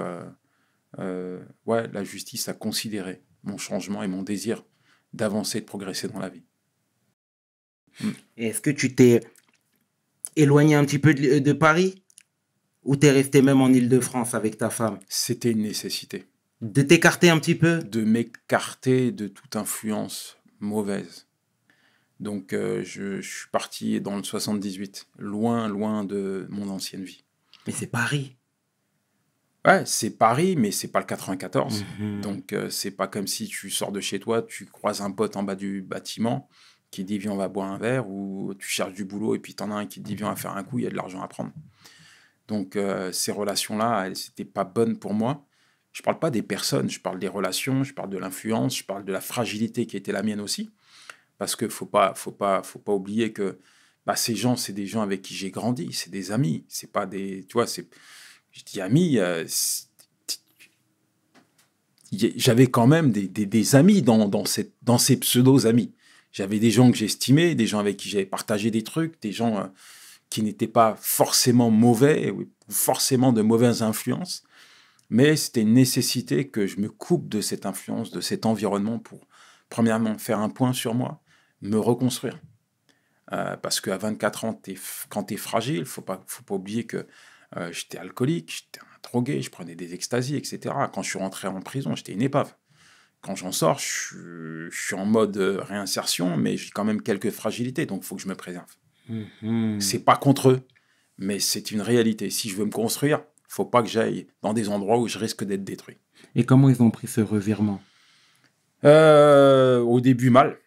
ouais, la justice a considéré mon changement et mon désir d'avancer, de progresser dans la vie. Hmm. Est-ce que tu t'es éloigné un petit peu de, Paris ou t'es resté même en Ile-de-France avec ta femme C'était une nécessité. De t'écarter un petit peu De m'écarter de toute influence mauvaise. Donc euh, je, je, suis parti dans le 78, loin, loin de mon ancienne vie. Mais c'est Paris. Ouais, c'est Paris, mais c'est pas le 94. Mhm. Donc, euh, c'est pas comme si tu sors de chez toi, tu croises un pote en bas du bâtiment qui dit Viens, on va boire un verre, ou tu cherches du boulot et puis t'en as un qui te dit Viens, on va mhm. faire un coup, il y a de l'argent à prendre. Donc, euh, ces relations-là, elles n'étaient pas bonnes pour moi. Je parle pas des personnes, je parle des relations, je parle de l'influence, je parle de la fragilité qui était la mienne aussi. Parce que faut pas, faut pas, faut pas oublier que bah, ces gens, c'est des gens avec qui j'ai grandi, c'est des amis, c'est pas des. Tu vois, c'est je dis, ami, euh, j'avais quand même des, amis dans, cette, dans ces pseudo-amis. J'avais des gens que j'estimais, des gens avec qui j'avais partagé des trucs, des gens euh, qui n'étaient pas forcément mauvais ou forcément de mauvaises influences. Mais c'était une nécessité que je me coupe de cette influence, de cet environnement pour, premièrement, faire un point sur moi, me reconstruire. Euh, parce qu'à 24 ans, quand tu es fragile, il ne faut pas oublier que euh, j'étais alcoolique, j'étais un drogué, je prenais des extasies, etc. Quand je suis rentré en prison, j'étais une épave. Quand j'en sors, je, suis en mode euh, réinsertion, mais j'ai quand même quelques fragilités, donc il faut que je me préserve. Mm-hmm. C'est pas contre eux, mais c'est une réalité. Si je veux me construire, faut pas que j'aille dans des endroits où je risque d'être détruit. Et comment ils ont pris ce revirement euh, Au début, mal.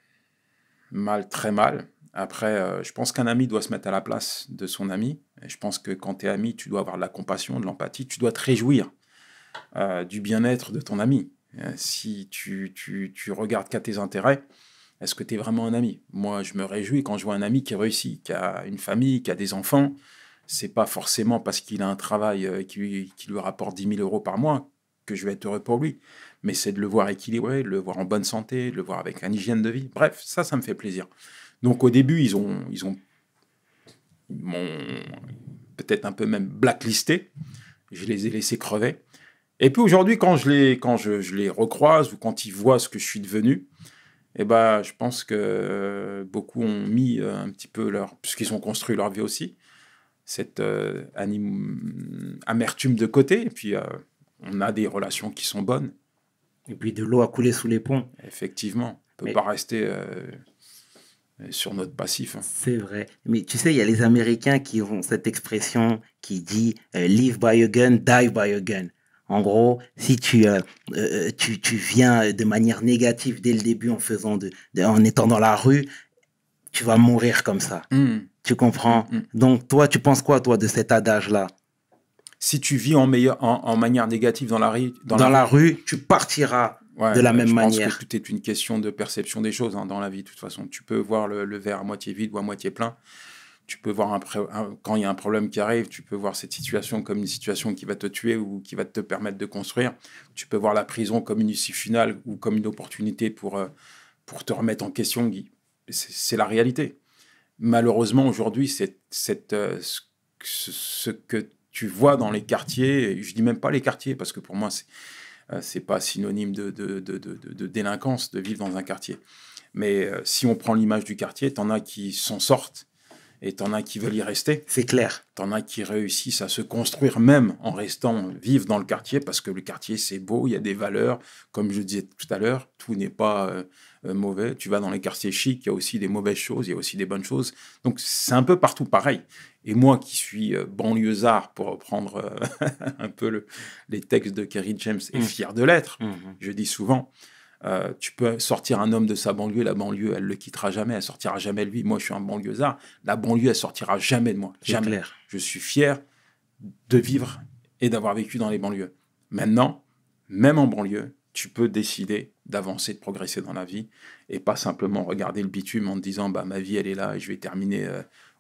Mal, très mal. Après, je pense qu'un ami doit se mettre à la place de son ami je pense que quand tu es ami, tu dois avoir de la compassion, de l'empathie, tu dois te réjouir euh, du bien-être de ton ami. Euh, si tu, tu, regardes qu'à tes intérêts, est-ce que tu es vraiment un ami Moi, je me réjouis quand je vois un ami qui réussit, qui a une famille, qui a des enfants. C'est pas forcément parce qu'il a un travail euh, qui, lui rapporte 10 000 euros par mois que je vais être heureux pour lui, mais c'est de le voir équilibré, de le voir en bonne santé, de le voir avec une hygiène de vie. Bref, ça, ça me fait plaisir. Donc au début, ils ont, ils ont ils m'ont peut-être un peu même blacklisté. Je les ai laissés crever. Et puis aujourd'hui, quand, je les, quand je, je les recroise ou quand ils voient ce que je suis devenu, et eh ben, je pense que euh, beaucoup ont mis euh, un petit peu leur... puisqu'ils ont construit leur vie aussi, cette euh, amertume de côté. Et puis, on a des relations qui sont bonnes. Et puis, de l'eau a coulé sous les ponts. Effectivement. On ne peut pas rester sur notre passif. Hein. C'est vrai. Mais tu sais, il y a les Américains qui ont cette expression qui dit euh, live by a gun, die by a gun. En gros, si euh, euh, tu, tu, viens de manière négative dès le début en, faisant de, en étant dans la rue, tu vas mourir comme ça. Mmh. Tu comprends mmh, mmh. Donc, toi, tu penses quoi, toi, de cet adage-là Si tu vis en, meilleur, en, manière négative dans la, dans, la rue, tu partiras de la bah, même je manière. Pense que tout est une question de perception des choses hein, dans la vie. De toute façon, tu peux voir le, verre à moitié vide ou à moitié plein. Tu peux voir un, quand il y a un problème qui arrive, tu peux voir cette situation comme une situation qui va te tuer ou qui va te permettre de construire. Tu peux voir la prison comme une issue finale ou comme une opportunité pour, euh, pour te remettre en question, Guy. C'est la réalité. Malheureusement, aujourd'hui, c'est euh, ce, ce que tu vois dans les quartiers, je dis même pas les quartiers parce que pour moi, c'est euh, c'est pas synonyme de, de, délinquance de vivre dans un quartier. Mais euh, si on prend l'image du quartier, t'en as qui s'en sortent et t'en as qui veulent y rester. C'est clair. T'en as qui réussissent à se construire même en restant vivre dans le quartier parce que le quartier c'est beau, il y a des valeurs. Comme je disais tout à l'heure, tout n'est pas euh, mauvais. Tu vas dans les quartiers chics, il y a aussi des mauvaises choses, il y a aussi des bonnes choses. Donc c'est un peu partout pareil. Et moi qui suis euh, banlieusard, pour reprendre euh, un peu les textes de Kerry James, et mm. fier de l'être, mm-hmm. je dis souvent, euh, tu peux sortir un homme de sa banlieue, la banlieue, elle le quittera jamais, elle sortira jamais de lui. Moi, je suis un banlieusard, la banlieue, elle sortira jamais de moi. Jamais. Je suis fier de vivre et d'avoir vécu dans les banlieues. Maintenant, même en banlieue, tu peux décider d'avancer, de progresser dans la vie et pas simplement regarder le bitume en te disant bah ma vie elle est là et je vais terminer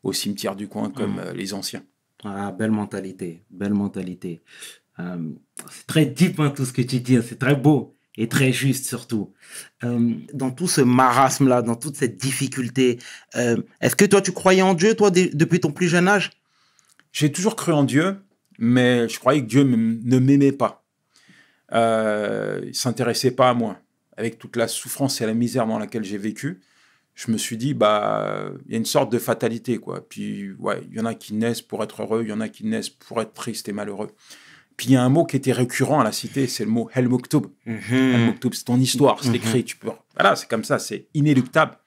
au cimetière du coin comme mm. euh, les anciens. Ah, belle mentalité, belle mentalité. Euh, c'est très deep hein, tout ce que tu dis, hein, c'est très beau et très juste surtout. Euh, dans tout ce marasme-là, dans toute cette difficulté, est-ce que toi tu croyais en Dieu, toi, depuis ton plus jeune âge J'ai toujours cru en Dieu, mais je croyais que Dieu ne m'aimait pas. il ne s'intéressait pas à moi. Avec toute la souffrance et la misère dans laquelle j'ai vécu, je me suis dit, bah, il y a une sorte de fatalité, quoi. Puis, ouais, il y en a qui naissent pour être heureux, il y en a qui naissent pour être tristes et malheureux. Puis il y a un mot qui était récurrent à la cité, c'est le mot Helmut mhm. c'est ton histoire, c'est mhm. écrit, tu peux. Voilà, c'est comme ça, c'est inéluctable.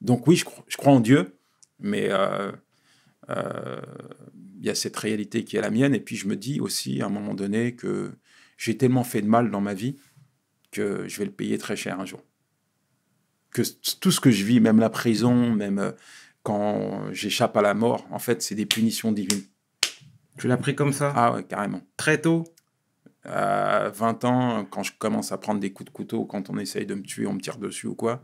Donc oui, je, crois en Dieu, mais euh, euh, il y a cette réalité qui est la mienne. Et puis je me dis aussi, à un moment donné, que j'ai tellement fait de mal dans ma vie que je vais le payer très cher un jour que tout ce que je vis, même la prison, même euh, quand j'échappe à la mort, en fait, c'est des punitions divines. Tu l'as pris comme ça Ah ouais, carrément. Très tôt À 20 euh, ans, quand je commence à prendre des coups de couteau, quand on essaye de me tuer, on me tire dessus ou quoi,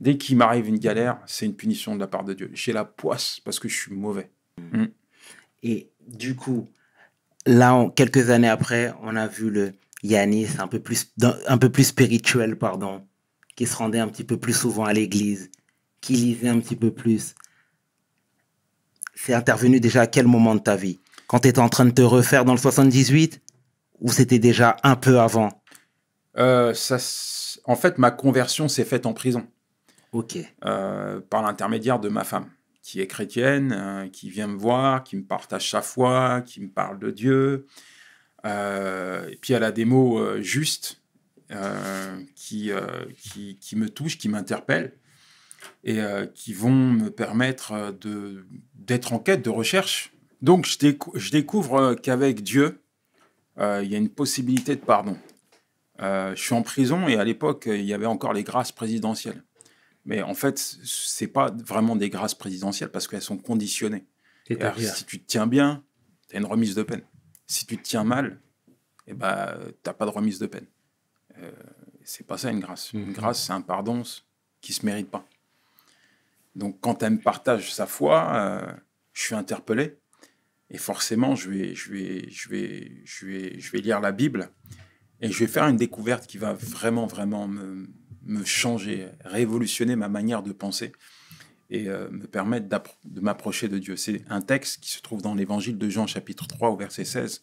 dès qu'il m'arrive une galère, c'est une punition de la part de Dieu. J'ai la poisse parce que je suis mauvais. Mmh. Mmh. Et du coup, là, quelques années après, on a vu le Yanis un peu plus, un peu plus spirituel, pardon, qui se rendait un petit peu plus souvent à l'église, qui lisait un petit peu plus. C'est intervenu déjà à quel moment de ta vie Quand tu étais en train de te refaire dans le 78 Ou c'était déjà un peu avant euh, En fait, ma conversion s'est faite en prison. Ok. Euh, par l'intermédiaire de ma femme, qui est chrétienne, euh, qui vient me voir, qui me partage sa foi, qui me parle de Dieu. et puis elle a des mots justes euh, euh, qui, qui, me touchent, qui m'interpellent et euh, qui vont me permettre d'être en quête de recherche. Donc je, découvre qu'avec Dieu, il y a une possibilité de pardon. je suis en prison et à l'époque, il y avait encore les grâces présidentielles. Mais en fait, ce n'est pas vraiment des grâces présidentielles parce qu'elles sont conditionnées. si tu te tiens bien, tu as une remise de peine. Si tu te tiens mal, et eh ben, tu n'as pas de remise de peine. Euh, c'est pas ça une grâce. Une mhm. grâce, c'est un pardon qui se mérite pas. Donc quand elle me partage sa foi, euh, je suis interpellé et forcément je vais, je vais, je vais, je vais, je vais lire la Bible et je vais faire une découverte qui va vraiment, vraiment me, changer, révolutionner ma manière de penser et euh, me permettre de m'approcher de Dieu. C'est un texte qui se trouve dans l'évangile de Jean chapitre 3 au verset 16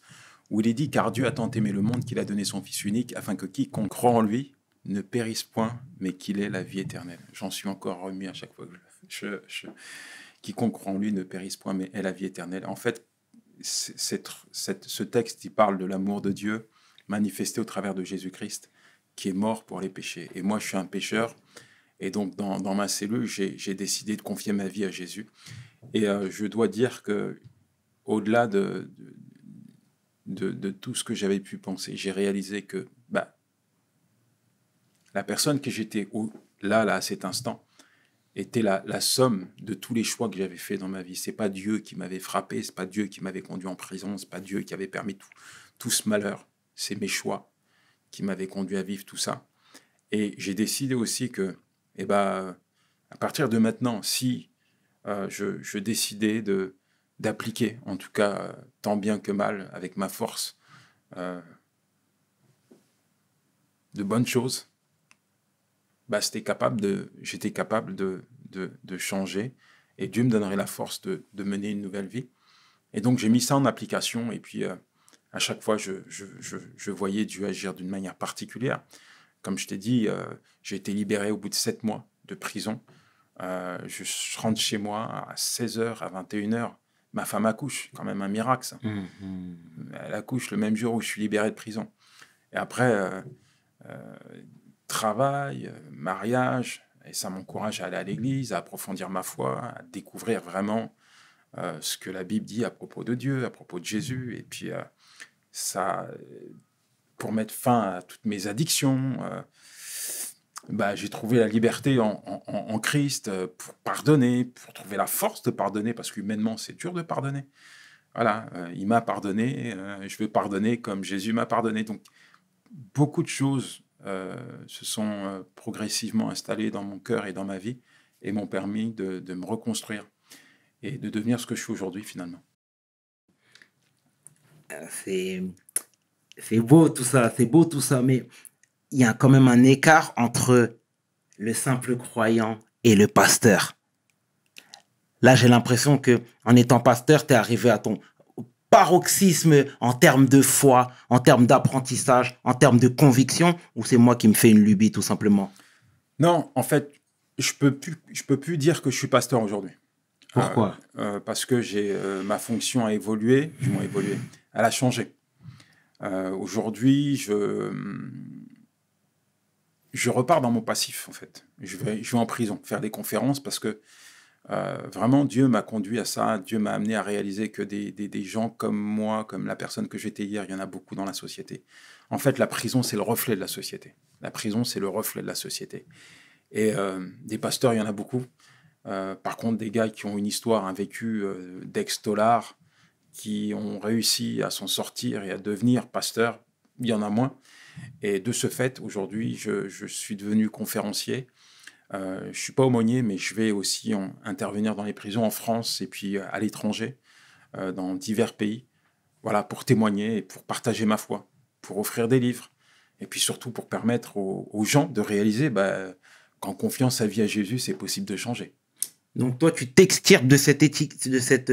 où il est dit Car Dieu a tant aimé le monde qu'il a donné son Fils unique, afin que quiconque croit en lui ne périsse point, mais qu'il ait la vie éternelle. J'en suis encore remis à chaque fois que je, Quiconque croit en lui ne périsse point, mais ait la vie éternelle. En fait, ce texte, il parle de l'amour de Dieu manifesté au travers de Jésus-Christ, qui est mort pour les péchés. Et moi, je suis un pécheur. Et donc, dans, ma cellule, j'ai décidé de confier ma vie à Jésus. Et euh, je dois dire que, au-delà de de, tout ce que j'avais pu penser. J'ai réalisé que bah, la personne que j'étais là, là, à cet instant, était la, somme de tous les choix que j'avais faits dans ma vie. C'est pas Dieu qui m'avait frappé, c'est pas Dieu qui m'avait conduit en prison, c'est pas Dieu qui avait permis tout, tout ce malheur. C'est mes choix qui m'avaient conduit à vivre tout ça. Et j'ai décidé aussi que, eh ben, à partir de maintenant, si euh, je, décidais de, d'appliquer, en tout cas euh, tant bien que mal, avec ma force, euh, de bonnes choses, bah, capable de, j'étais capable de, de, changer et Dieu me donnerait la force de, mener une nouvelle vie. Et donc j'ai mis ça en application et puis euh, à chaque fois je, voyais Dieu agir d'une manière particulière. Comme je t'ai dit, j'ai été libéré au bout de sept mois de prison. je rentre chez moi à 16h, à 21h, ma femme accouche, quand même un miracle ça. Mmh, mmh. Elle accouche le même jour où je suis libéré de prison. Et après, euh, euh, travail, euh, mariage, et ça m'encourage à aller à l'église, à approfondir ma foi, à découvrir vraiment ce que la Bible dit à propos de Dieu, à propos de Jésus, et puis ça, pour mettre fin à toutes mes addictions, bah, j'ai trouvé la liberté en, en, en, Christ euh, pour pardonner, pour trouver la force de pardonner, parce qu'humainement, c'est dur de pardonner. Voilà, euh, il m'a pardonné, euh, je veux pardonner comme Jésus m'a pardonné. Donc, beaucoup de choses se sont progressivement installées dans mon cœur et dans ma vie et m'ont permis de, de me reconstruire et de devenir ce que je suis aujourd'hui finalement. C'est beau tout ça, c'est beau tout ça, mais il y a quand même un écart entre le simple croyant et le pasteur. Là, j'ai l'impression que en étant pasteur, tu es arrivé à ton paroxysme en termes de foi, en termes d'apprentissage, en termes de conviction, ou c'est moi qui me fais une lubie tout simplement Non, en fait, je peux plus, peux plus dire que je suis pasteur aujourd'hui. Pourquoi euh, euh, Parce que j'ai euh, ma fonction a évolué, elle a changé. aujourd'hui, je je repars dans mon passif, en fait. Je vais, je vais en prison, faire des conférences, parce que euh, vraiment, Dieu m'a conduit à ça. Dieu m'a amené à réaliser que des, gens comme moi, comme la personne que j'étais hier, il y en a beaucoup dans la société. En fait, la prison, c'est le reflet de la société. La prison, c'est le reflet de la société. Et euh, des pasteurs, il y en a beaucoup. Euh, par contre, des gars qui ont une histoire, un vécu d'ex-dollar, qui ont réussi à s'en sortir et à devenir pasteur, il y en a moins. Et de ce fait, aujourd'hui, je, suis devenu conférencier. Euh, je ne suis pas aumônier, mais je vais aussi intervenir dans les prisons en France et puis euh, à l'étranger, euh, dans divers pays, voilà, pour témoigner et pour partager ma foi, pour offrir des livres, et puis surtout pour permettre aux, gens de réaliser bah, qu'en confiant sa vie à Jésus, c'est possible de changer. Donc toi, tu t'extirpes de cette éthique, de cette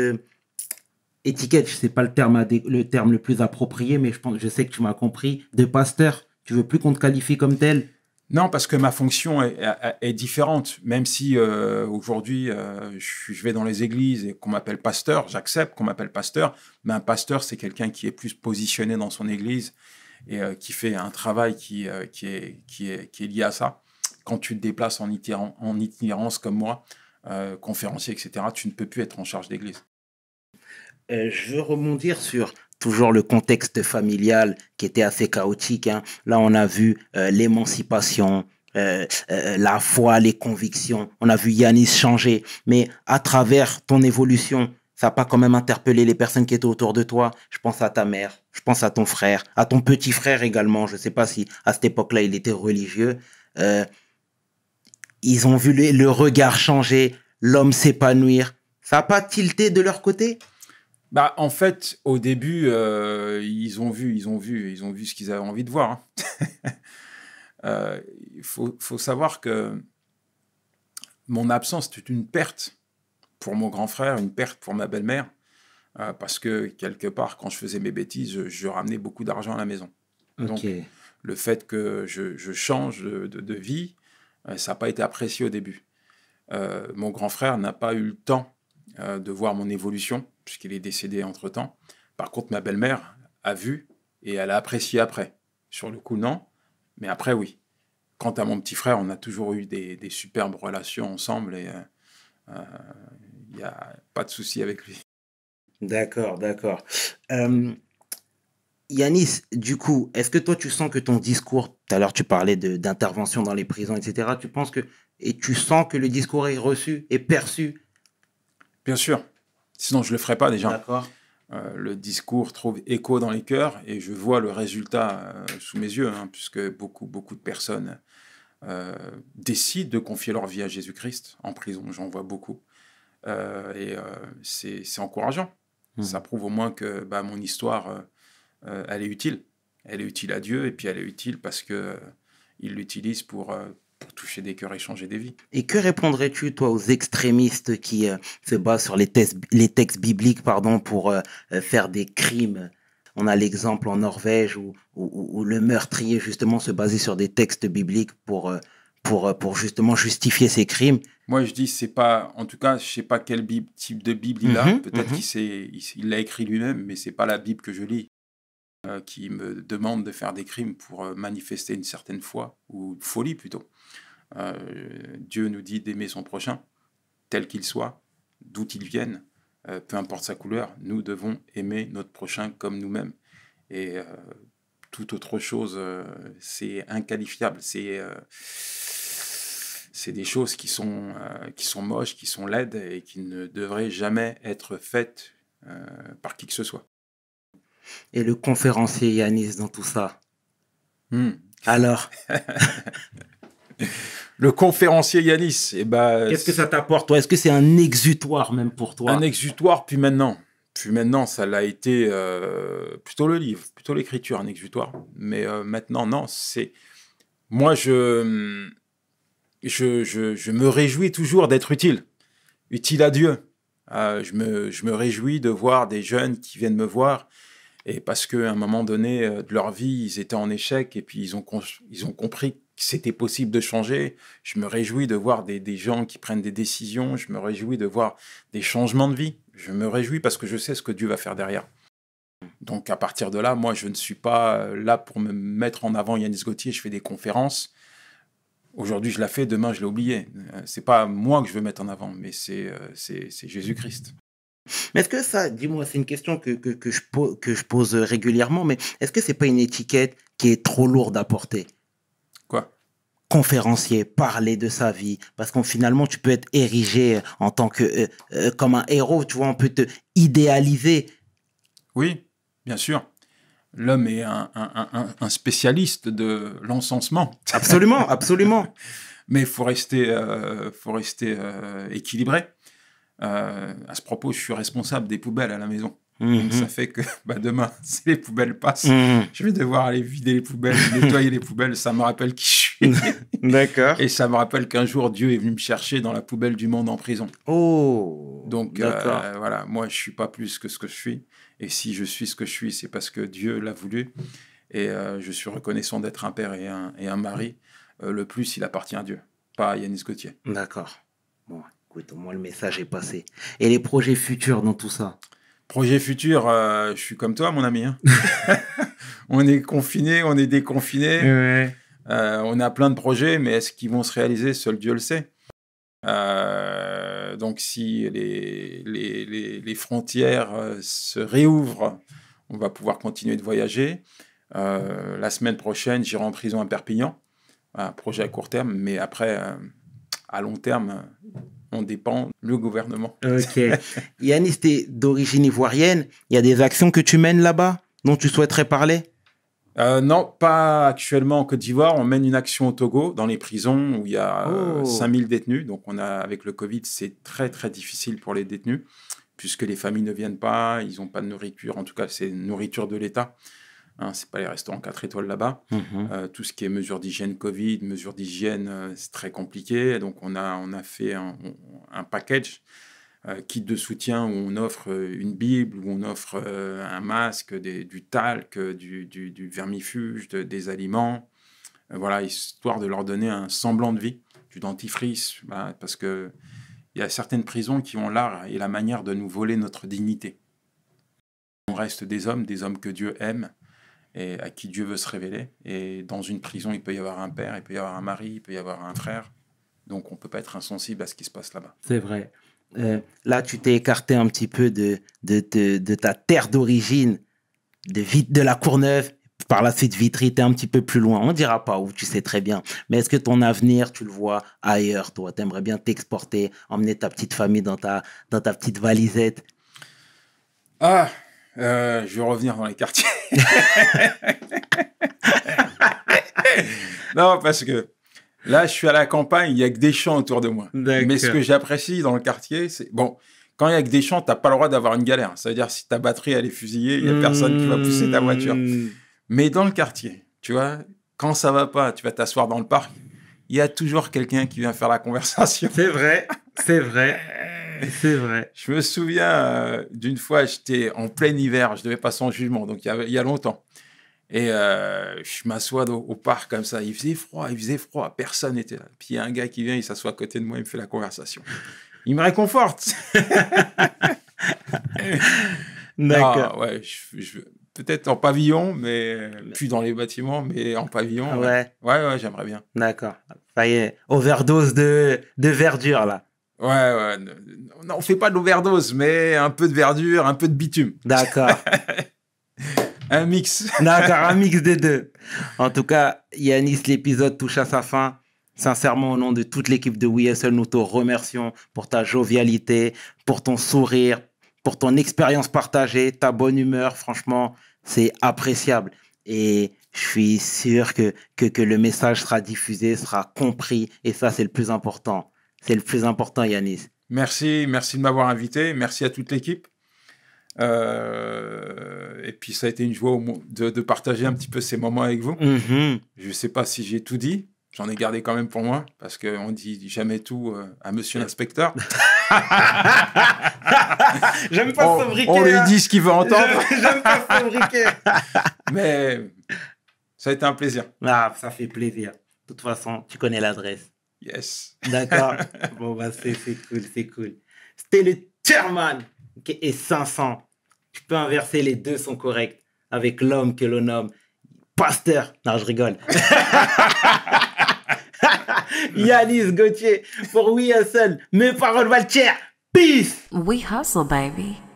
étiquette, je sais pas le terme, le terme le plus approprié, mais je, je sais que tu m'as compris, de pasteur. Tu veux plus qu'on te qualifie comme tel Non, parce que ma fonction est, différente. Même si euh, aujourd'hui euh, je vais dans les églises et qu'on m'appelle pasteur, j'accepte qu'on m'appelle pasteur, mais un pasteur c'est quelqu'un qui est plus positionné dans son église et euh, qui fait un travail qui, est, qui, qui est lié à ça. Quand tu te déplaces en itinérance comme moi, conférencier, etc., tu ne peux plus être en charge d'église. Euh, je veux rebondir sur toujours le contexte familial qui était assez chaotique. Hein. Là, on a vu euh, l'émancipation, euh, la foi, les convictions. On a vu Yanis changer. Mais à travers ton évolution, ça n'a pas quand même interpellé les personnes qui étaient autour de toi. Je pense à ta mère, je pense à ton frère, à ton petit frère également. Je ne sais pas si à cette époque-là, il était religieux. ils ont vu le, le regard changer, l'homme s'épanouir. Ça n'a pas tilté de leur côté bah, en fait, au début, euh, ils ont vu, ils ont vu, ils ont vu ce qu'ils avaient envie de voir. Hein. Euh, il faut, savoir que mon absence était une perte pour mon grand frère, une perte pour ma belle-mère, euh, parce que quelque part, quand je faisais mes bêtises, je, ramenais beaucoup d'argent à la maison. Donc, le fait que je, change de, de vie, ça n'a pas été apprécié au début. mon grand frère n'a pas eu le temps de voir mon évolution puisqu'il est décédé entre-temps. Par contre, ma belle-mère a vu et elle a apprécié après. Sur le coup, non, mais après, oui. Quant à mon petit frère, on a toujours eu des, superbes relations ensemble et il euh, n'y euh, a pas de souci avec lui. D'accord, d'accord. Euh, Yanis, du coup, est-ce que toi tu sens que ton discours, tout à l'heure tu parlais d'intervention dans les prisons, etc., tu penses que, et tu sens que le discours est reçu, et perçu Bien sûr, Sinon, je le ferais pas déjà. D'accord. Euh, le discours trouve écho dans les cœurs et je vois le résultat euh, sous mes yeux, hein, puisque beaucoup, beaucoup de personnes euh, décident de confier leur vie à Jésus-Christ en prison. J'en vois beaucoup. et c'est encourageant. Mmh. Ça prouve au moins que bah, mon histoire, elle est utile. Elle est utile à Dieu et puis elle est utile parce que il l'utilise pour pour toucher des cœurs et changer des vies. Et que répondrais-tu, toi, aux extrémistes qui euh, se basent sur les, les, textes bibliques pardon, pour euh, euh, faire des crimes On a l'exemple en Norvège où, le meurtrier, justement, se basait sur des textes bibliques pour, pour, pour justement justifier ses crimes. Moi, je dis, c'est pas, en tout cas, je sais pas quel type de Bible il a. Mhm, Peut-être mhm. qu'il l'a écrit lui-même, mais c'est pas la Bible que je lis qui me demande de faire des crimes pour manifester une certaine foi, ou folie plutôt. Euh, Dieu nous dit d'aimer son prochain, tel qu'il soit, d'où qu'il vienne, euh, peu importe sa couleur, nous devons aimer notre prochain comme nous-mêmes. Et euh, toute autre chose, c'est inqualifiable. C'est c'est des choses qui sont, qui sont moches, qui sont laides et qui ne devraient jamais être faites par qui que ce soit. Et le conférencier Yanis dans tout ça hmm. Alors le conférencier Yanis. Et eh ben Qu'est-ce que ça t'apporte, toi Est-ce que c'est un exutoire même pour toi Un exutoire, puis maintenant. Puis maintenant, ça l'a été euh, plutôt le livre, plutôt l'écriture, un exutoire. Mais euh, maintenant, non, c'est. Moi, je, je, me réjouis toujours d'être utile, utile à Dieu. Euh, je, me, réjouis de voir des jeunes qui viennent me voir et parce qu'à un moment donné de leur vie, ils étaient en échec et puis ils ont, ils ont compris c'était possible de changer. Je me réjouis de voir des, gens qui prennent des décisions. Je me réjouis de voir des changements de vie. Je me réjouis parce que je sais ce que Dieu va faire derrière. Donc à partir de là, moi, je ne suis pas euh, là pour me mettre en avant Yannis Gauthier. Je fais des conférences. Aujourd'hui, je la fais, demain, je l'ai oublié. Euh, c'est pas moi que je veux mettre en avant, mais c'est euh, Jésus-Christ. Mais est-ce que ça, dis-moi, c'est une question que, je, que je pose régulièrement, mais est-ce que c'est pas une étiquette qui est trop lourde à porter conférencier, parler de sa vie, parce qu'on finalement tu peux être érigé en tant que euh, euh, comme un héros, tu vois, on peut te idéaliser. Oui, bien sûr. L'homme est un, un, spécialiste de l'encensement. Absolument, absolument. Mais il faut rester, euh, faut rester équilibré. à ce propos, je suis responsable des poubelles à la maison. Donc, mhm. ça fait que bah, demain, si les poubelles passent, mhm. je vais devoir aller vider les poubelles, nettoyer les poubelles. Ça me rappelle qui je suis D'accord. Et ça me rappelle qu'un jour, Dieu est venu me chercher dans la poubelle du monde en prison. Oh Donc, euh, voilà, moi, je suis pas plus que ce que je suis. Et si je suis ce que je suis, c'est parce que Dieu l'a voulu. Et euh, je suis reconnaissant d'être un père et un, mari. Euh, le plus, il appartient à Dieu, pas à Yanis Gauthier. D'accord. Bon, écoute, au moins le message est passé. Et les projets futurs dans tout ça projets futurs je suis comme toi, mon ami. Hein. on est confiné, on est déconfiné. oui euh, on a plein de projets, mais est-ce qu'ils vont se réaliser Seul Dieu le sait. Euh, donc si les, frontières euh, se réouvrent, on va pouvoir continuer de voyager. la semaine prochaine, j'irai en prison à Perpignan. Un projet à court terme, mais après, à long terme, on dépend du gouvernement. Ok. Yanis, tu d'origine ivoirienne. Il y a des actions que tu mènes là-bas dont tu souhaiterais parler euh, non, pas actuellement en Côte d'Ivoire. On mène une action au Togo, dans les prisons, où il y a 5000 euh, détenus. Donc, on a, avec le Covid, c'est très, très difficile pour les détenus, puisque les familles ne viennent pas, ils n'ont pas de nourriture. En tout cas, c'est nourriture de l'État. Hein. c'est pas les restaurants 4 étoiles là-bas. Mm-hmm. Euh, tout ce qui est mesure d'hygiène Covid, mesure d'hygiène, c'est très compliqué. Donc, on a, on a fait un package euh, kit de soutien où on offre euh, une Bible, où on offre euh, un masque, du talc, du, du, du vermifuge, des aliments, voilà, histoire de leur donner un semblant de vie, du dentifrice, bah, parce que il y a certaines prisons qui ont l'art et la manière de nous voler notre dignité. On reste des hommes, des hommes que Dieu aime et à qui Dieu veut se révéler. Et dans une prison, il peut y avoir un père, il peut y avoir un mari, il peut y avoir un frère. Donc on ne peut pas être insensible à ce qui se passe là-bas. C'est vrai. Euh, là, tu t'es écarté un petit peu de, ta terre d'origine, de, de la Courneuve, par la suite Vitry, tu es un petit peu plus loin. On dira pas où, tu sais très bien. Mais est-ce que ton avenir, tu le vois ailleurs, toi Tu aimerais bien t'exporter, emmener ta petite famille dans ta, petite valisette Ah, euh, je vais revenir dans les quartiers. non, parce que Là, je suis à la campagne, il y a que des champs autour de moi. Mais ce que j'apprécie dans le quartier, c'est bon. Quand il y a que des champs, t'as pas le droit d'avoir une galère. Ça veut dire si ta batterie elle est fusillée, il y a personne qui va pousser ta voiture. Hmm. Mais dans le quartier, tu vois, quand ça va pas, tu vas t'asseoir dans le parc, il y a toujours quelqu'un qui vient faire la conversation. C'est vrai, c'est vrai. C'est vrai. Je me souviens euh, d'une fois, j'étais en plein hiver, je devais passer en jugement, donc il y a longtemps. Et euh, je m'assois au, parc comme ça. Il faisait froid, il faisait froid. Personne n'était là. Puis il y a un gars qui vient, il s'assoit à côté de moi, il me fait la conversation. Il me réconforte. D'accord. ouais, peut-être en pavillon, mais puis dans les bâtiments, mais en pavillon. ouais. Ouais, ouais, j'aimerais bien. D'accord. Ça y est, overdose de, de verdure là. Ouais, ouais. Non, on fait pas de d'overdose, mais un peu de verdure, un peu de bitume. D'accord. Un mix. D'accord, un mix des deux. En tout cas, Yanis, l'épisode touche à sa fin. Sincèrement, au nom de toute l'équipe de WeSL, nous te remercions pour ta jovialité, pour ton sourire, pour ton expérience partagée, ta bonne humeur. Franchement, c'est appréciable. Et je suis sûr que, que, que, le message sera diffusé, sera compris. Et ça, c'est le plus important. C'est le plus important, Yanis. Merci, merci de m'avoir invité. Merci à toute l'équipe. Euh, et puis ça a été une joie de, de, partager un petit peu ces moments avec vous. Mm-hmm. Je ne sais pas si j'ai tout dit. J'en ai gardé quand même pour moi, parce qu'on ne dit jamais tout euh, à monsieur l'inspecteur. J'aime pas on, On lui hein. dit ce qu'il veut entendre. J'aime pas fabriquer. Mais ça a été un plaisir. Ah, ça fait plaisir. De toute façon, tu connais l'adresse. Yes. D'accord. bon, bah, c'est cool, c'est cool. C'était le Chairman qui est 500. Tu peux inverser, les deux sont corrects. Avec l'homme que l'on nomme pasteur. Non, je rigole. Yannis Gauthier, pour We Hustle, mes paroles valent Peace! We hustle, baby.